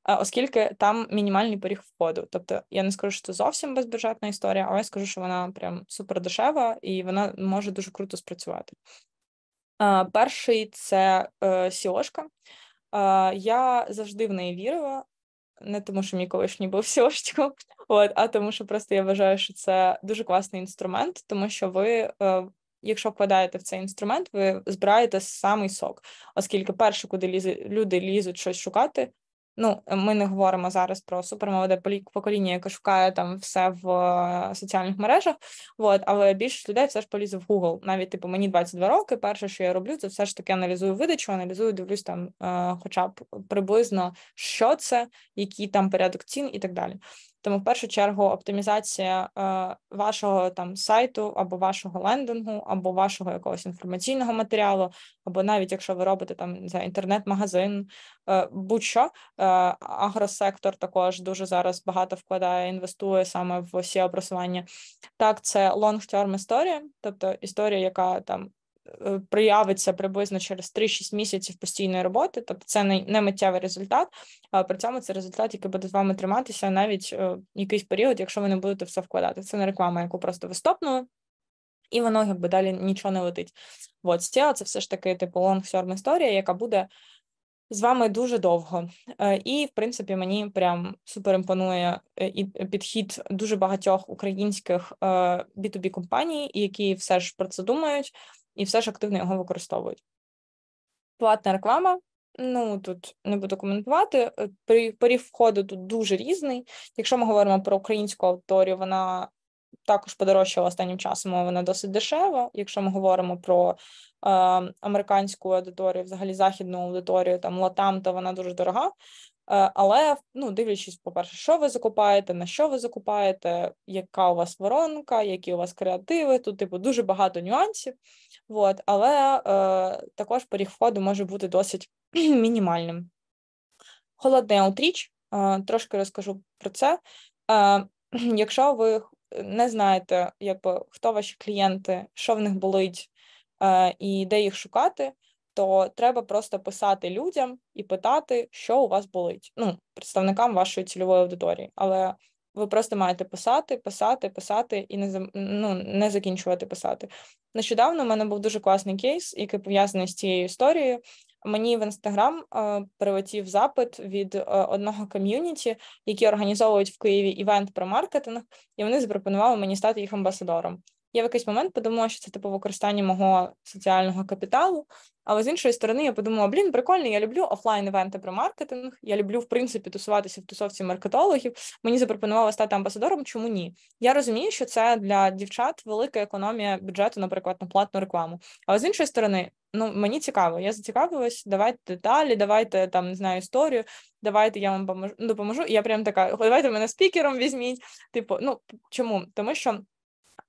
е, оскільки там мінімальний поріг входу. Тобто я не скажу, що це зовсім безбюджетна історія, але я скажу, що вона прям супер дешева і вона може дуже круто спрацювати. Е, перший це е, Сіошка. Я завжди в неї вірила. Ну, не тому, що мій колишній був сіошником, от а тому, що просто я вважаю, що це дуже класний інструмент, тому що ви. Э, якщо вкладаєте в цей інструмент, ви збираєте самий сок, оскільки перше, куди лізе люди лізуть щось шукати, Ну, ми не говоримо зараз про супермолоде покоління, яке шукає там все в е, соціальних мережах. От, але більшість людей все ж полізе в Google. Навіть типу мені 22 роки. Перше, що я роблю, це все ж таки аналізую видачу, аналізую, дивлюсь там, е, хоча б приблизно що це, який там порядок цін і так далі. Тому в першу чергу оптимізація е, вашого там сайту або вашого лендингу, або вашого якогось інформаційного матеріалу, або навіть якщо ви робите там за інтернет-магазин, е, будь-що е, агросектор також дуже зараз багато вкладає, інвестує саме в seo Так, це long-term історія, тобто історія, яка там Е, проявиться приблизно через 3-6 місяців постійної роботи, тобто це не миттєвий результат, але при цьому це результат, який буде з вами триматися навіть е, якийсь період, якщо ви не будете все вкладати. Це не реклама, яку просто ви стопнули, і воно якби далі нічого не летить. От стіла це все ж таки типу long-term історія, яка буде. З вами дуже довго, е, і в принципі мені прям супер імпонує і підхід дуже багатьох українських b 2 b компаній, які все ж про це думають і все ж активно його використовують. Платна реклама. Ну тут не буду коментувати. Е, поріг входу тут дуже різний. Якщо ми говоримо про українську аудиторію, вона також подорожчала останнім часом, вона досить дешева. Якщо ми говоримо про е, американську аудиторію, взагалі західну аудиторію, там латам, то вона дуже дорога. Е, але ну, дивлячись, по перше, що ви закупаєте, на що ви закупаєте, яка у вас воронка, які у вас креативи, тут типу дуже багато нюансів. От, але е, також поріг входу може бути досить мінімальним. Холодне аутріч, е, трошки розкажу про це. Е, Якщо ви не знаєте, якби хто ваші клієнти, що в них болить е, і де їх шукати, то треба просто писати людям і питати, що у вас болить. Ну, представникам вашої цільової аудиторії. Але ви просто маєте писати, писати, писати і не ну, не закінчувати писати. Нещодавно в мене був дуже класний кейс, який пов'язаний з цією історією. Мені в інстаграм е, прилетів запит від е, одного ком'юніті, які організовують в Києві івент про маркетинг, і вони запропонували мені стати їх амбасадором я в якийсь момент подумала, що це типу використання мого соціального капіталу. Але з іншої сторони, я подумала, блін, прикольно, я люблю офлайн-івенти про маркетинг. Я люблю, в принципі, тусуватися в тусовці маркетологів. Мені запропонували стати амбасадором. Чому ні? Я розумію, що це для дівчат велика економія бюджету, наприклад, на платну рекламу. Але з іншої сторони, ну мені цікаво, я зацікавилась. Давайте деталі, давайте там не знаю історію. Давайте я вам допоможу. я прям така, давайте мене спікером візьміть. Типу, ну чому? Тому що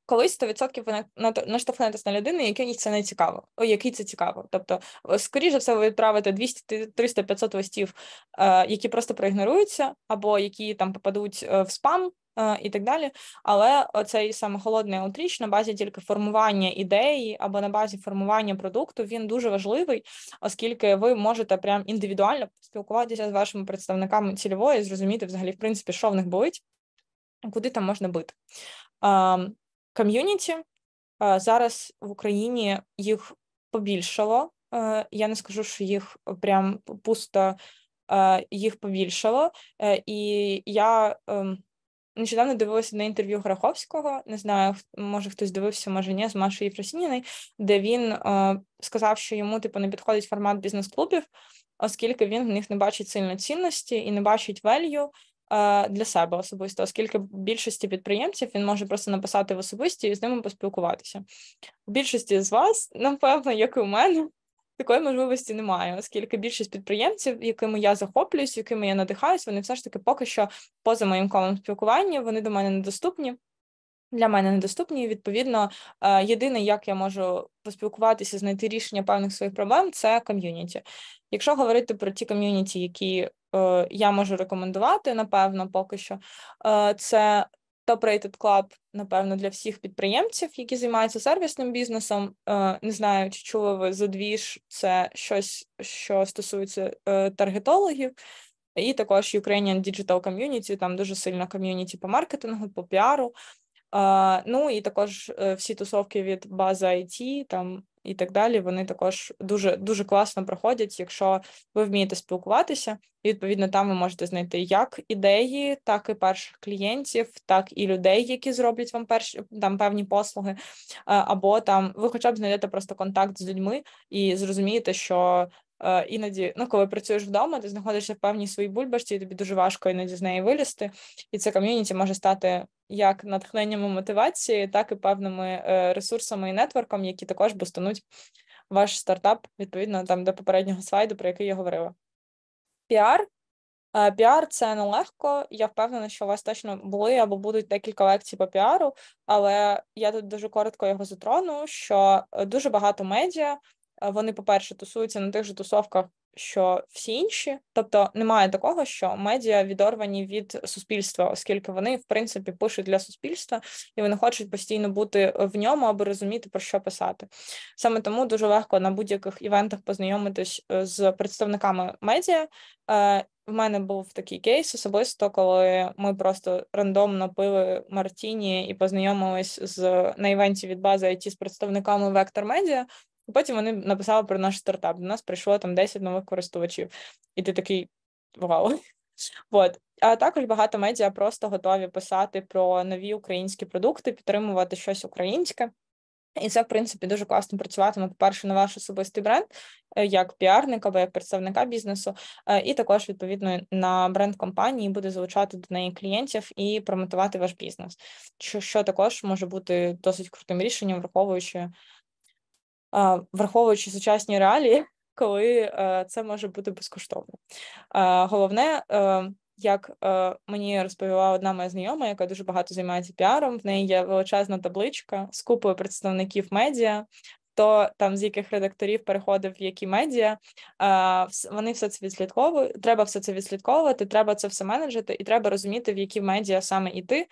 колись 100% ви наштовхнетесь на людину, якій це не цікаво, о, який це цікаво. Тобто, скоріше все, ви відправите 200, 300, 500 листів, е, які просто проігноруються, або які там попадуть е, в спам. Е, і так далі, але оцей саме холодний аутріч на базі тільки формування ідеї або на базі формування продукту він дуже важливий, оскільки ви можете прям індивідуально спілкуватися з вашими представниками цільової, зрозуміти взагалі в принципі, що в них болить, куди там можна бити. Ем, ком'юніті е, зараз в Україні їх побільшало. Е, я не скажу, що їх прям пусто е, їх побільшало. І я ем, нещодавно дивилася на інтерв'ю Граховського. Не знаю, може хтось дивився, може ні, з Машою Єфросініною, де він сказав, що йому типу не підходить формат бізнес-клубів, оскільки він в них не бачить сильно цінності і не бачить value, для себе особисто, оскільки в більшості підприємців він може просто написати в особисті і з ними поспілкуватися. У більшості з вас, напевно, як і у мене, такої можливості немає, оскільки більшість підприємців, якими я захоплююсь, якими я надихаюсь, вони все ж таки поки що поза моїм колом спілкування, вони до мене недоступні для мене недоступні. І, відповідно, е, єдине, як я можу поспілкуватися, знайти рішення певних своїх проблем, це ком'юніті. Якщо говорити про ті ком'юніті, які е, я можу рекомендувати, напевно, поки що, е, це Top-Rated Club, напевно, для всіх підприємців, які займаються сервісним бізнесом. Е, не знаю, чи чули ви задвіж, це щось, що стосується е, таргетологів. І також Ukrainian Digital Community, там дуже сильна ком'юніті по маркетингу, по піару. Ну і також э, всі тусовки від бази IT, там і так далі. Вони також дуже дуже класно проходять, якщо ви вмієте спілкуватися, і відповідно там ви можете знайти як ідеї, так і перших клієнтів, так і людей, які зроблять вам перші там певні послуги. Або там ви, хоча б знайдете просто контакт з людьми і зрозумієте, що Е, іноді, ну коли працюєш вдома, ти знаходишся в певній своїй бульбашці, і тобі дуже важко іноді з неї вилізти. І це ком'юніті може стати як натхненням і мотивації, так і певними е, ресурсами і нетворком, які також бустануть ваш стартап відповідно там до попереднього слайду, про який я говорила. Піар. Е, піар це нелегко. Я впевнена, що у вас точно були або будуть декілька лекцій по піару, але я тут дуже коротко його затрону, що дуже багато медіа Е, вони, по-перше, тусуються на тих же тусовках, що всі інші, тобто немає такого, що медіа відорвані від суспільства, оскільки вони в принципі пишуть для суспільства і вони хочуть постійно бути в ньому, аби розуміти про що писати. Саме тому дуже легко на будь-яких івентах познайомитись е, з представниками медіа. Е, в мене був такий кейс особисто, коли ми просто рандомно пили Мартіні і познайомились з на івенті від бази IT з представниками Вектор Медіа. Потім вони написали про наш стартап. До нас прийшло там 10 нових користувачів, і ти такий вау. От. А також багато медіа просто готові писати про нові українські продукти, підтримувати щось українське. І це, в принципі, дуже класно працюватиме, по-перше, на ваш особистий бренд, е, як піарника або як представника бізнесу, е, і також, відповідно, на бренд компанії буде залучати до неї клієнтів і промотувати ваш бізнес, що що також може бути досить крутим рішенням, враховуючи враховуючи сучасні реалії, коли е, це може бути безкоштовно. Е, головне, е, як мені розповіла одна моя знайома, яка дуже багато займається піаром, в неї є величезна табличка з купою представників медіа, хто там з яких редакторів переходив в які медіа. Вони все це відслідковують. Треба все це відслідковувати, треба це все менеджити, і треба розуміти, в які медіа саме йти.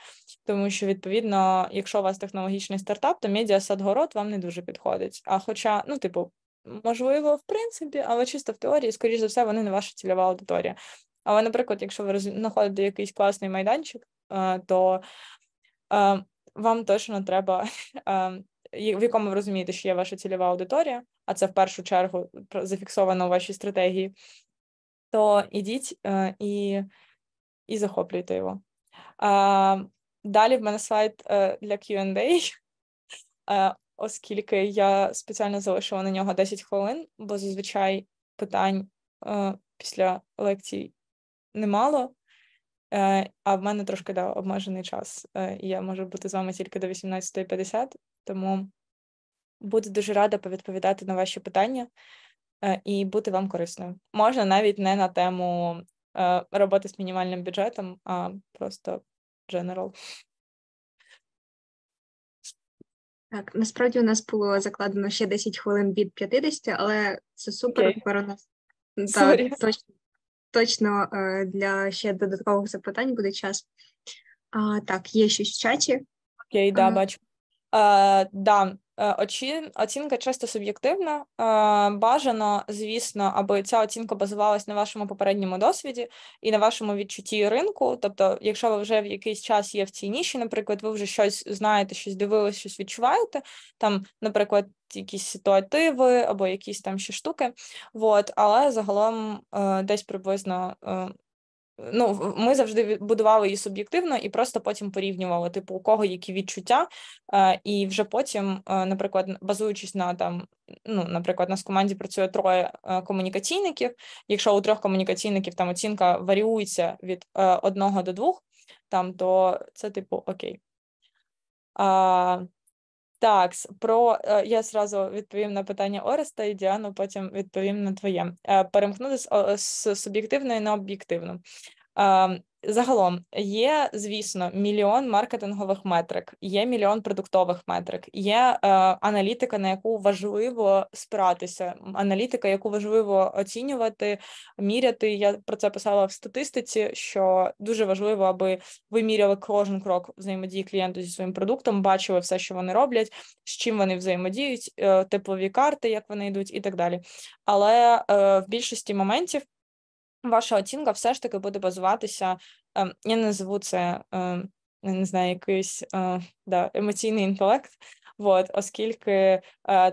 Тому що відповідно, якщо у вас технологічний стартап, то медіа садгород вам не дуже підходить. А хоча, ну, типу, можливо, в принципі, але чисто в теорії, скоріш за все, вони не ваша цільова аудиторія. Але, наприклад, якщо ви знаходите якийсь класний майданчик, то вам точно треба в якому ви розумієте, що є ваша цільова аудиторія, а це в першу чергу зафіксовано у вашій стратегії, то ідіть е, і і захоплюйте його. Далі в мене слайд е, для QA, е, оскільки я спеціально залишила на нього 10 хвилин, бо зазвичай питань після лекцій немало. А в мене трошки да, обмежений час, і я можу бути з вами тільки до 18.50, тому буду дуже рада повідповідати на ваші питання е, і бути вам корисною. Можна навіть не на тему е, роботи з мінімальним бюджетом, а просто general. Так, насправді у нас було закладено ще 10 хвилин від 50, але це супер okay. нас Sorry. точно точно е, для ще додаткових запитань буде час. А, Так, є щось в чаті. Окей, okay, да, бачу. Е, да, е, оцінка чисто суб'єктивна. Е, бажано, звісно, аби ця оцінка базувалась на вашому попередньому досвіді і на вашому відчутті ринку. Тобто, якщо ви вже в якийсь час є в цій ніші, наприклад, ви вже щось знаєте, щось дивились, щось відчуваєте. Там, наприклад, якісь ситуативи або якісь там ще штуки. От, але загалом десь приблизно Ну, ми завжди будували її суб'єктивно і просто потім порівнювали, типу, у кого які відчуття, е, і вже потім, е, наприклад, базуючись на там, ну, наприклад, у нас в команді працює троє е, комунікаційників. Якщо у трьох комунікаційників там оцінка варіюється від одного до двох, там то це типу окей. Так, про э, я зразу відповім на питання Ореста і Діану, потім відповім на твоє е, перемкнути з суб'єктивної на об'єктивну. Ем, Загалом є, звісно, мільйон маркетингових метрик, є мільйон продуктових метрик, є е, аналітика, на яку важливо спиратися. Аналітика, яку важливо оцінювати, міряти. Я про це писала в статистиці, що дуже важливо, аби ви міряли кожен крок взаємодії клієнту зі своїм продуктом, бачили все, що вони роблять, з чим вони взаємодіють, е, теплові карти, як вони йдуть, і так далі. Але е, в більшості моментів ваша оцінка все ж таки буде базуватися. Ем, я назву це ем, я не знаю, якийсь е, да, емоційний інтелект. От, оскільки е,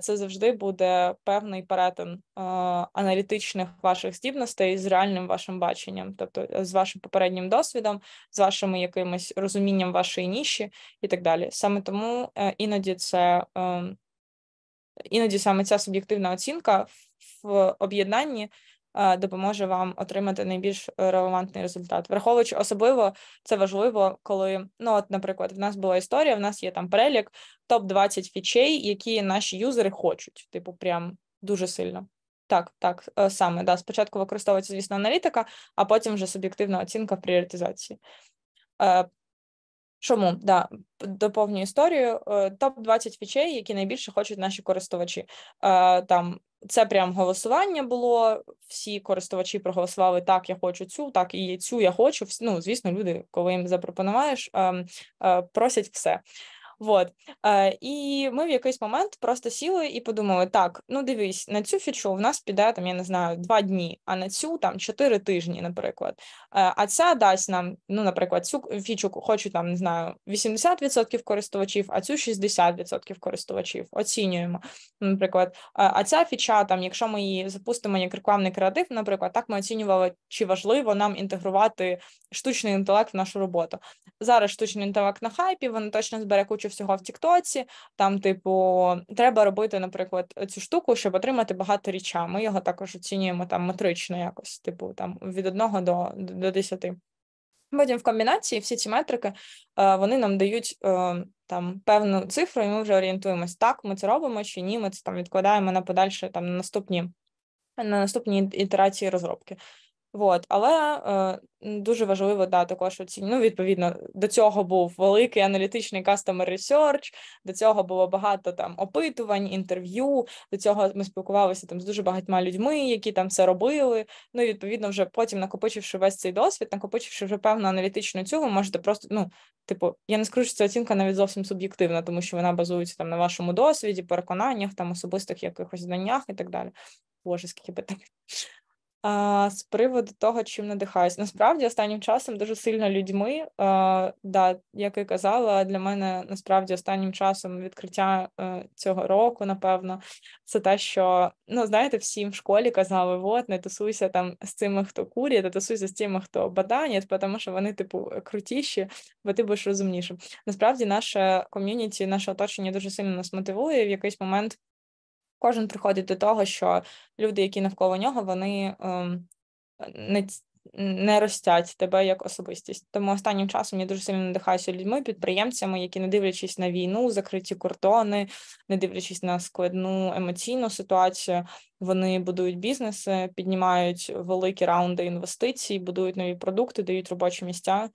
це завжди буде певний перетин е, аналітичних ваших здібностей з реальним вашим баченням, тобто е, з вашим попереднім досвідом, з вашим якимось розумінням вашої ніші і так далі. Саме тому е, іноді це ем, іноді саме ця суб'єктивна оцінка в об'єднанні Е, допоможе вам отримати найбільш релевантний результат, враховуючи особливо це важливо, коли ну от, наприклад, в нас була історія, в нас є там перелік топ 20 фічей, які наші юзери хочуть, типу, прям дуже сильно. Так, так, е, саме да. Спочатку використовується, звісно, аналітика, а потім вже суб'єктивна оцінка в пріоритизації. Е, чому да доповню історію? Топ 20 фічей, які найбільше хочуть наші користувачі. Там це прям голосування було. Всі користувачі проголосували так, я хочу цю, так і цю я хочу. Ну, звісно, люди, коли їм запропонуваєш, ем, е, просять все. Вот. Е, І ми в якийсь момент просто сіли і подумали: так, ну дивись, на цю фічу в нас піде там, я не знаю, два дні, а на цю там чотири тижні, наприклад. Е, а ця дасть нам, ну, наприклад, цю фічу хочу там не знаю 80% користувачів, а цю 60% користувачів оцінюємо. Наприклад, а ця фіча, там, якщо ми її запустимо як рекламний креатив, наприклад, так ми оцінювали, чи важливо нам інтегрувати штучний інтелект в нашу роботу. Зараз штучний інтелект на хайпі, вони точно збере кучу всього в Тіктоці. Там, типу, треба робити, наприклад, цю штуку, щоб отримати багато річа. Ми його також оцінюємо там метрично, якось, типу, там від 1 до, до 10. Потім в комбінації всі ці метрики е, вони нам дають е, там певну цифру, і ми вже орієнтуємось, так ми це робимо чи ні. Ми це там відкладаємо на подальше там на наступні на наступні ітерації розробки. Вот але е, дуже важливо да, також оці... ну, відповідно, до цього був великий аналітичний customer research, до цього було багато там опитувань, інтерв'ю. До цього ми спілкувалися там з дуже багатьма людьми, які там все робили. Ну і відповідно, вже потім накопичивши весь цей досвід, накопичивши вже певну аналітичну цю, ви можете просто ну, типу, я не скажу, що ця оцінка навіть зовсім суб'єктивна, тому що вона базується там на вашому досвіді, переконаннях, там особистих якихось знаннях і так далі. Боже, скільки питань. А, З приводу того, чим надихаюсь, насправді останнім часом дуже сильно людьми. А, да, Як і казала, для мене насправді останнім часом відкриття а, е, цього року, напевно, це те, що ну знаєте, всім в школі казали: от не тусуйся там з цими, хто курить, та тусуйся з тими, хто баданять, тому що вони, типу, крутіші, бо ти будеш розумнішим. Насправді, наше ком'юніті, наше оточення дуже сильно нас мотивує в якийсь момент кожен приходить до того, що люди, які навколо нього, вони ем, не не ростять тебе як особистість. Тому останнім часом я дуже сильно надихаюся людьми, підприємцями, які не дивлячись на війну, закриті кордони, не дивлячись на складну емоційну ситуацію, вони будують бізнеси, піднімають великі раунди інвестицій, будують нові продукти, дають робочі місця.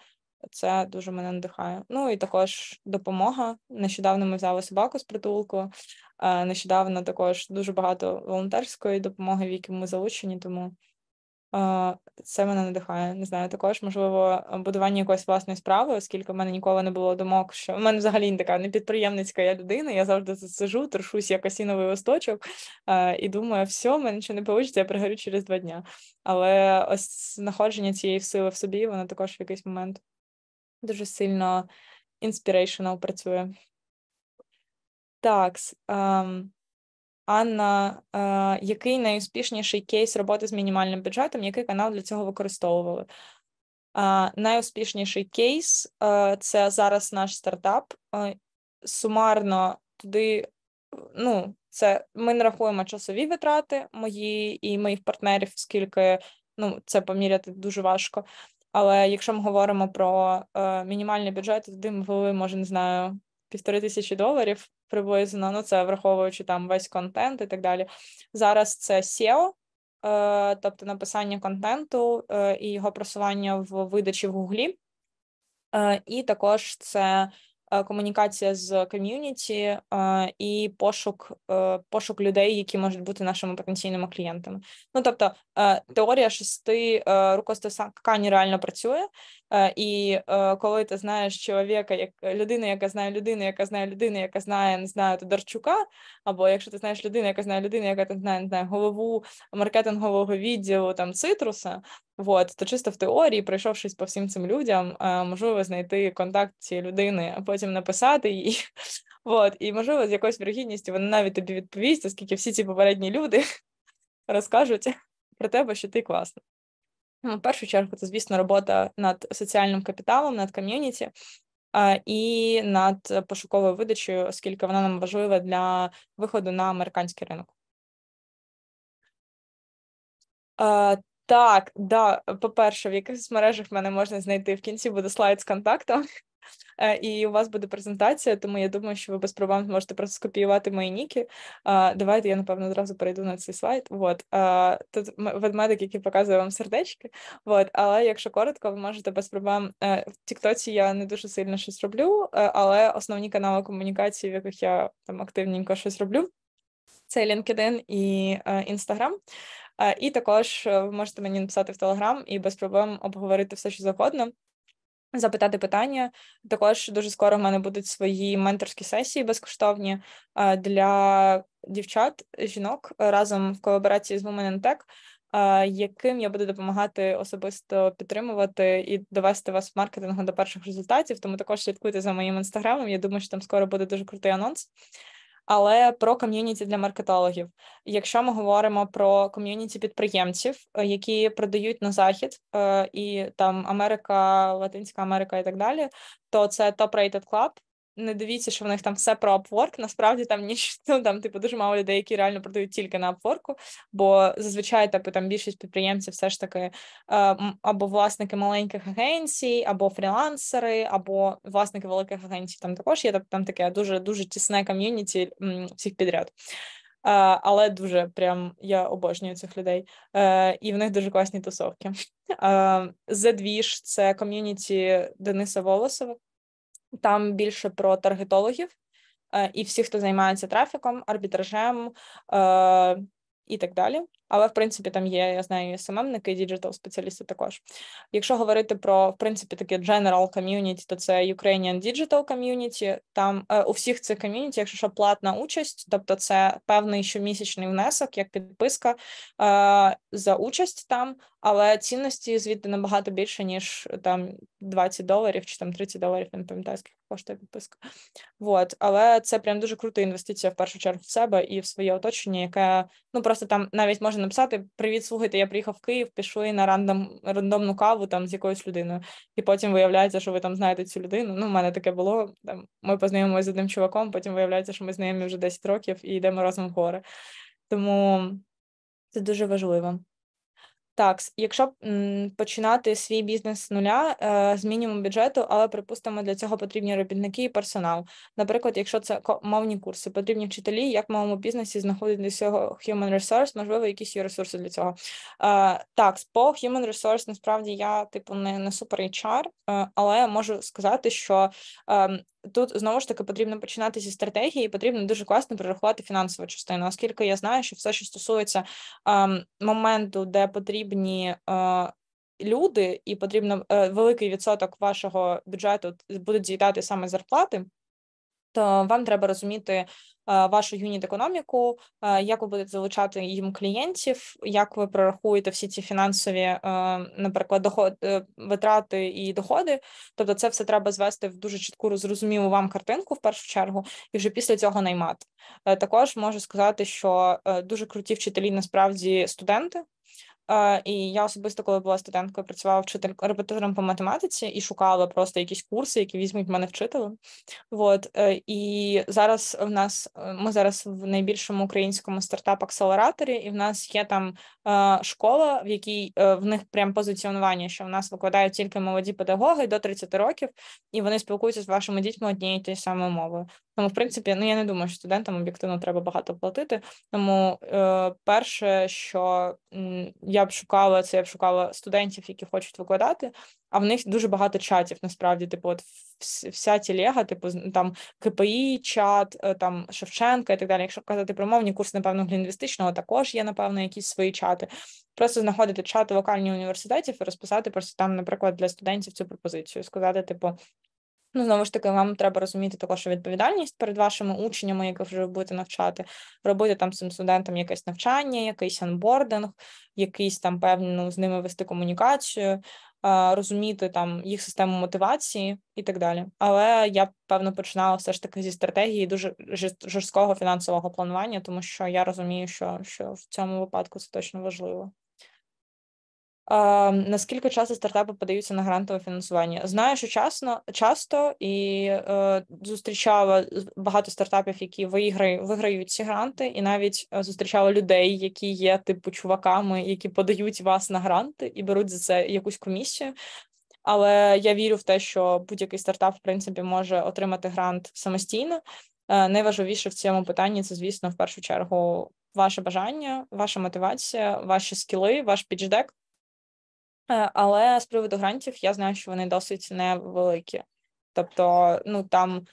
Це дуже мене надихає. Ну і також допомога. Нещодавно ми взяли собаку з притулку. Е, нещодавно також дуже багато волонтерської допомоги, в якій ми залучені, тому е, це мене надихає. Не знаю, також можливо будування якоїсь власної справи, оскільки в мене ніколи не було думок, що в мене взагалі не така непідприємницька я людина. Я завжди сижу, торшусь як осіновий листочок е, і думаю, все, в мене нічого не вийде, я пригорю через два дня. Але ось знаходження цієї сили в собі, воно також в якийсь момент дуже сильно інспірейшнл працює. Такс. Анна, який найуспішніший кейс роботи з мінімальним бюджетом, який канал для цього використовували? Найуспішніший кейс це зараз наш стартап. Сумарно туди, ну, це ми не рахуємо часові витрати мої і моїх партнерів, оскільки ну, це поміряти дуже важко. Але якщо ми говоримо про мінімальний бюджет, туди ми ввели, може, не знаю, півтори тисячі доларів приблизно. Ну це враховуючи там весь контент і так далі. Зараз це SEO, е, тобто написання контенту е, і його просування в видачі в Гуглі. Е, і також це Е, комунікація з ком'юніті е, і пошук е, пошук людей, які можуть бути нашими потенційними клієнтами. Ну тобто теорія шести рукостискань реально працює, і коли ти знаєш чоловіка, як людина, яка знає людину, яка знає людину, яка знає не знаю Тодорчука, або якщо ти знаєш людину, яка знає людину, яка знає не знаю голову маркетингового відділу там цитруса, Вот, то чисто в теорії, пройшовшись по всім цим людям, можливо знайти контакт цієї людини, а потім написати її. Вот, і можливо, з якоюсь вірогідністю вона навіть тобі відповість, оскільки всі ці попередні люди розкажуть про тебе, що ти класна. Ну, в першу чергу, це, звісно, робота над соціальним капіталом, над ком'юніті і над пошуковою видачею, оскільки вона нам важлива для виходу на американський ринок. Так, да, по-перше, в яких мережах мене можна знайти в кінці буде слайд з контактом, е, і у вас буде презентація, тому я думаю, що ви без проблем зможете просто скопіювати мої ніки. Давайте я, напевно, одразу перейду на цей слайд. От тут ведмедик, який показує вам сердечки. От, але якщо коротко, ви можете без проблем е, в Тіктоці. Я не дуже сильно щось роблю, е, але основні канали комунікації, в яких я там активненько щось роблю. Це LinkedIn і Instagram. Е, і також е, ви можете мені написати в Телеграм і без проблем обговорити все, що завгодно. Запитати питання також дуже скоро в мене будуть свої менторські сесії безкоштовні е, для дівчат, жінок разом в колаборації з Women in Tech, яким я буду допомагати особисто підтримувати і довести вас в маркетингу до перших результатів. Тому також слідкуйте за моїм інстаграмом. Я думаю, що там скоро буде дуже крутий анонс але про ком'юніті для маркетологів. Якщо ми говоримо про ком'юніті підприємців, е, які продають на захід е, і там Америка, Латинська Америка і так далі, то це Top Rated Club, не дивіться, що в них там все про Upwork, Насправді там ніч ну, там, типу, дуже мало людей, які реально продають тільки на Upwork, бо зазвичай типу, там більшість підприємців все ж таки е, або власники маленьких агенцій, або фрілансери, або власники великих агенцій. Там також є тобто там таке дуже дуже тісне ком'юніті всіх підряд. Е, але дуже прям я обожнюю цих людей, е, і в них дуже класні тусовки. Задвіж це ком'юніті Дениса Волосова. Там більше про таргетологів е, і всіх, хто займається трафіком, арбітражем е, і так далі. Але в принципі там є, я знаю, і СММники, ем діджитал-спеціалісти також. Якщо говорити про в принципі таке general community, то це Ukrainian Digital Community. Там е, у всіх цих ком'юніті, якщо що платна участь, тобто це певний щомісячний внесок, як підписка е, за участь там, але цінності звідти набагато більше ніж там 20 доларів чи там 30 доларів. Я не пам'ятаю, скільки коштує підписка. Вот, але це прям дуже крута інвестиція в першу чергу в себе і в своє оточення, яке ну просто там навіть можна може написати Привіт, слухайте, я приїхав в Київ, пішли на рандом рандомну каву там з якоюсь людиною, і потім виявляється, що ви там знаєте цю людину. Ну, в мене таке було. Там Ми познайомилися з одним чуваком, потім виявляється, що ми знайомі вже 10 років і йдемо разом в гори. Тому це дуже важливо. Так, якщо починати свій бізнес з нуля е, з мінімум бюджету, але припустимо, для цього потрібні робітники і персонал. Наприклад, якщо це мовні курси, потрібні вчителі, як в малому бізнесі знаходити для цього human resource, можливо, якісь є ресурси для цього. Е, Так, по human resource, насправді я типу не не супер HR, е, але можу сказати, що ем, тут знову ж таки потрібно починати зі стратегії, потрібно дуже класно прорахувати фінансову частину, оскільки я знаю, що все, що стосується е, моменту, де потрібні. Е, Люди і потрібно е, великий відсоток вашого бюджету будуть з'їдати саме зарплати. Тобто вам треба розуміти е, вашу юніт економіку, е, як ви будете залучати їм клієнтів, як ви прорахуєте всі ці фінансові, е, наприклад, доход витрати і доходи. Тобто, це все треба звести в дуже чітку зрозумілу вам картинку в першу чергу, і вже після цього наймати. Також можу сказати, що дуже круті вчителі насправді студенти. І я особисто, коли була студенткою, працювала вчитель репетитором по математиці і шукала просто якісь курси, які візьмуть мене вчителем. От е, і зараз в нас е, ми зараз в найбільшому українському стартап-акселераторі, і в нас є там е, школа, в якій в них прям позиціонування, що в нас викладають тільки молоді педагоги до 30 років, і вони спілкуються з вашими дітьми однією тією самою мовою. Тому, в принципі, ну я не думаю, що студентам об'єктивно треба багато платити. Тому е, перше, що я б шукала, це я б шукала студентів, які хочуть викладати. А в них дуже багато чатів. Насправді, типу, от вся тілега, типу, ну, там КПІ, чат, е, там Шевченка і так далі. Якщо казати про мовні курси, напевно, лінгвістичного також є, напевно, якісь свої чати. Просто знаходити чати локальні університетів і розписати просто там, наприклад, для студентів цю пропозицію. Сказати, типу, Ну, знову ж таки, вам треба розуміти також відповідальність перед вашими учнями, яких вже будете навчати, робити там цим студентам якесь навчання, якийсь анбординг, якийсь там певну ну, з ними вести комунікацію, розуміти там їх систему мотивації і так далі. Але я певно починала все ж таки зі стратегії дуже жорсткого фінансового планування, тому що я розумію, що, що в цьому випадку це точно важливо. Е, наскільки часто стартапи подаються на грантове фінансування? Знаю, що часно, часто і е, зустрічала багато стартапів, які виграє, виграють ці гранти, і навіть е, зустрічала людей, які є типу чуваками, які подають вас на гранти і беруть за це якусь комісію. Але я вірю в те, що будь-який стартап в принципі може отримати грант самостійно. Е, найважливіше в цьому питанні це, звісно, в першу чергу ваше бажання, ваша мотивація, ваші скіли, ваш пічдек. Е, але з приводу грантів я знаю, що вони досить невеликі. Тобто, ну там,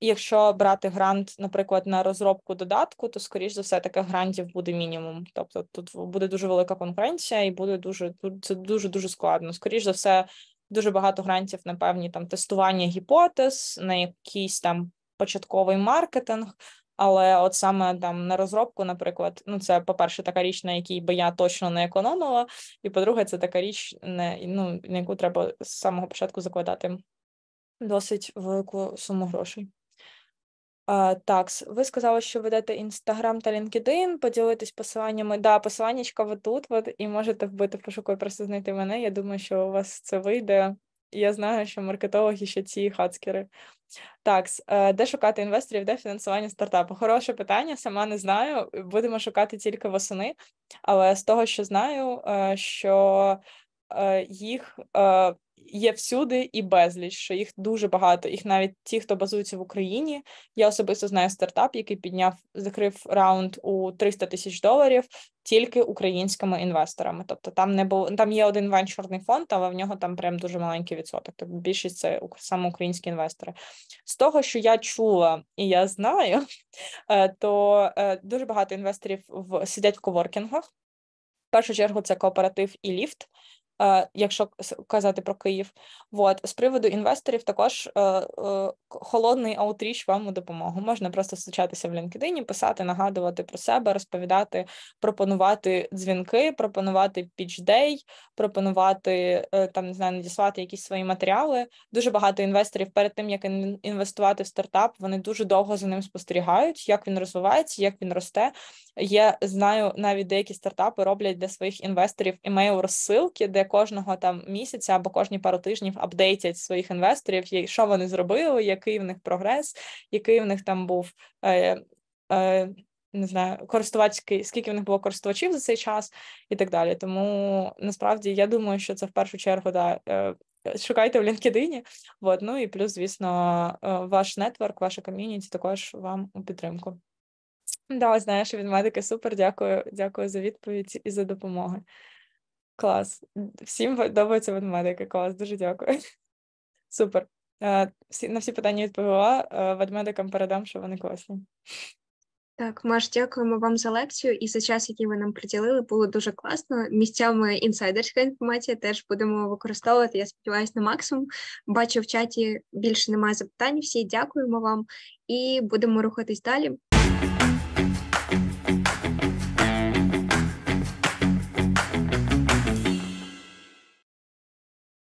якщо брати грант, наприклад, на розробку додатку, то скоріш за все таких грантів буде мінімум. Тобто, тут буде дуже велика конкуренція, і буде дуже це дуже дуже складно. Скоріш за все, дуже багато грантів на певні там тестування гіпотез, на якийсь там початковий маркетинг. Але от саме там на розробку, наприклад, ну це по перше, така річ, на якій би я точно не економила. І по-друге, це така річ, не ну на яку треба з самого початку закладати досить велику суму грошей. Так, ви сказали, що ведете інстаграм та LinkedIn, поділитись посиланнями. Да, посиланнячка ви тут, от, і можете вбити в пошуку і просто знайти мене. Я думаю, що у вас це вийде я знаю, що маркетологи ще ці хацкери. Так, е, де шукати інвесторів, де фінансування стартапу? Хороше питання, сама не знаю. Будемо шукати тільки восени, але з того, що знаю, е, що е, їх є всюди і безліч, що їх дуже багато. Їх навіть ті, хто базується в Україні. Я особисто знаю стартап, який підняв, закрив раунд у 300 тисяч доларів тільки українськими інвесторами. Тобто, там не було там є один венчурний фонд, але в нього там прям дуже маленький відсоток. Тобто більшість це саме українські інвестори. З того, що я чула і я знаю, е, то е, дуже багато інвесторів в сидять в коворкінгах. В першу чергу це кооператив і ліфт. Е, якщо казати про Київ. От. З приводу інвесторів також е, е, холодний аутріч вам у допомогу. Можна просто зустрічатися в LinkedIn, писати, нагадувати про себе, розповідати, пропонувати дзвінки, пропонувати пічдей, пропонувати там не знаю, надіслати якісь свої матеріали. Дуже багато інвесторів перед тим, як інвестувати в стартап, вони дуже довго за ним спостерігають, як він розвивається, як він росте. Я знаю, навіть деякі стартапи роблять для своїх інвесторів емейл розсилки, де кожного там місяця або кожні пару тижнів апдейтять своїх інвесторів, що вони зробили, який в них прогрес, який в них там був е, е, не знаю, користувацький, скільки в них було користувачів за цей час, і так далі. Тому насправді я думаю, що це в першу чергу да. Е, шукайте в LinkedIn. Вот. ну і плюс, звісно, е, ваш нетворк, ваша ком'юніті також вам у підтримку. Да, знаєш, від медики супер. Дякую, дякую за відповідь і за допомогу. Клас. Всім подобається ведмедики. Клас, дуже дякую. Супер. Е, на всі питання відповіла. Е, ведмедикам передам, що вони класні. Так, Маш, дякуємо вам за лекцію і за час, який ви нам приділили, було дуже класно. Місцями інсайдерська інформація теж будемо використовувати. Я сподіваюся, на максимум. Бачу в чаті більше немає запитань. Всі дякуємо вам і будемо рухатись далі.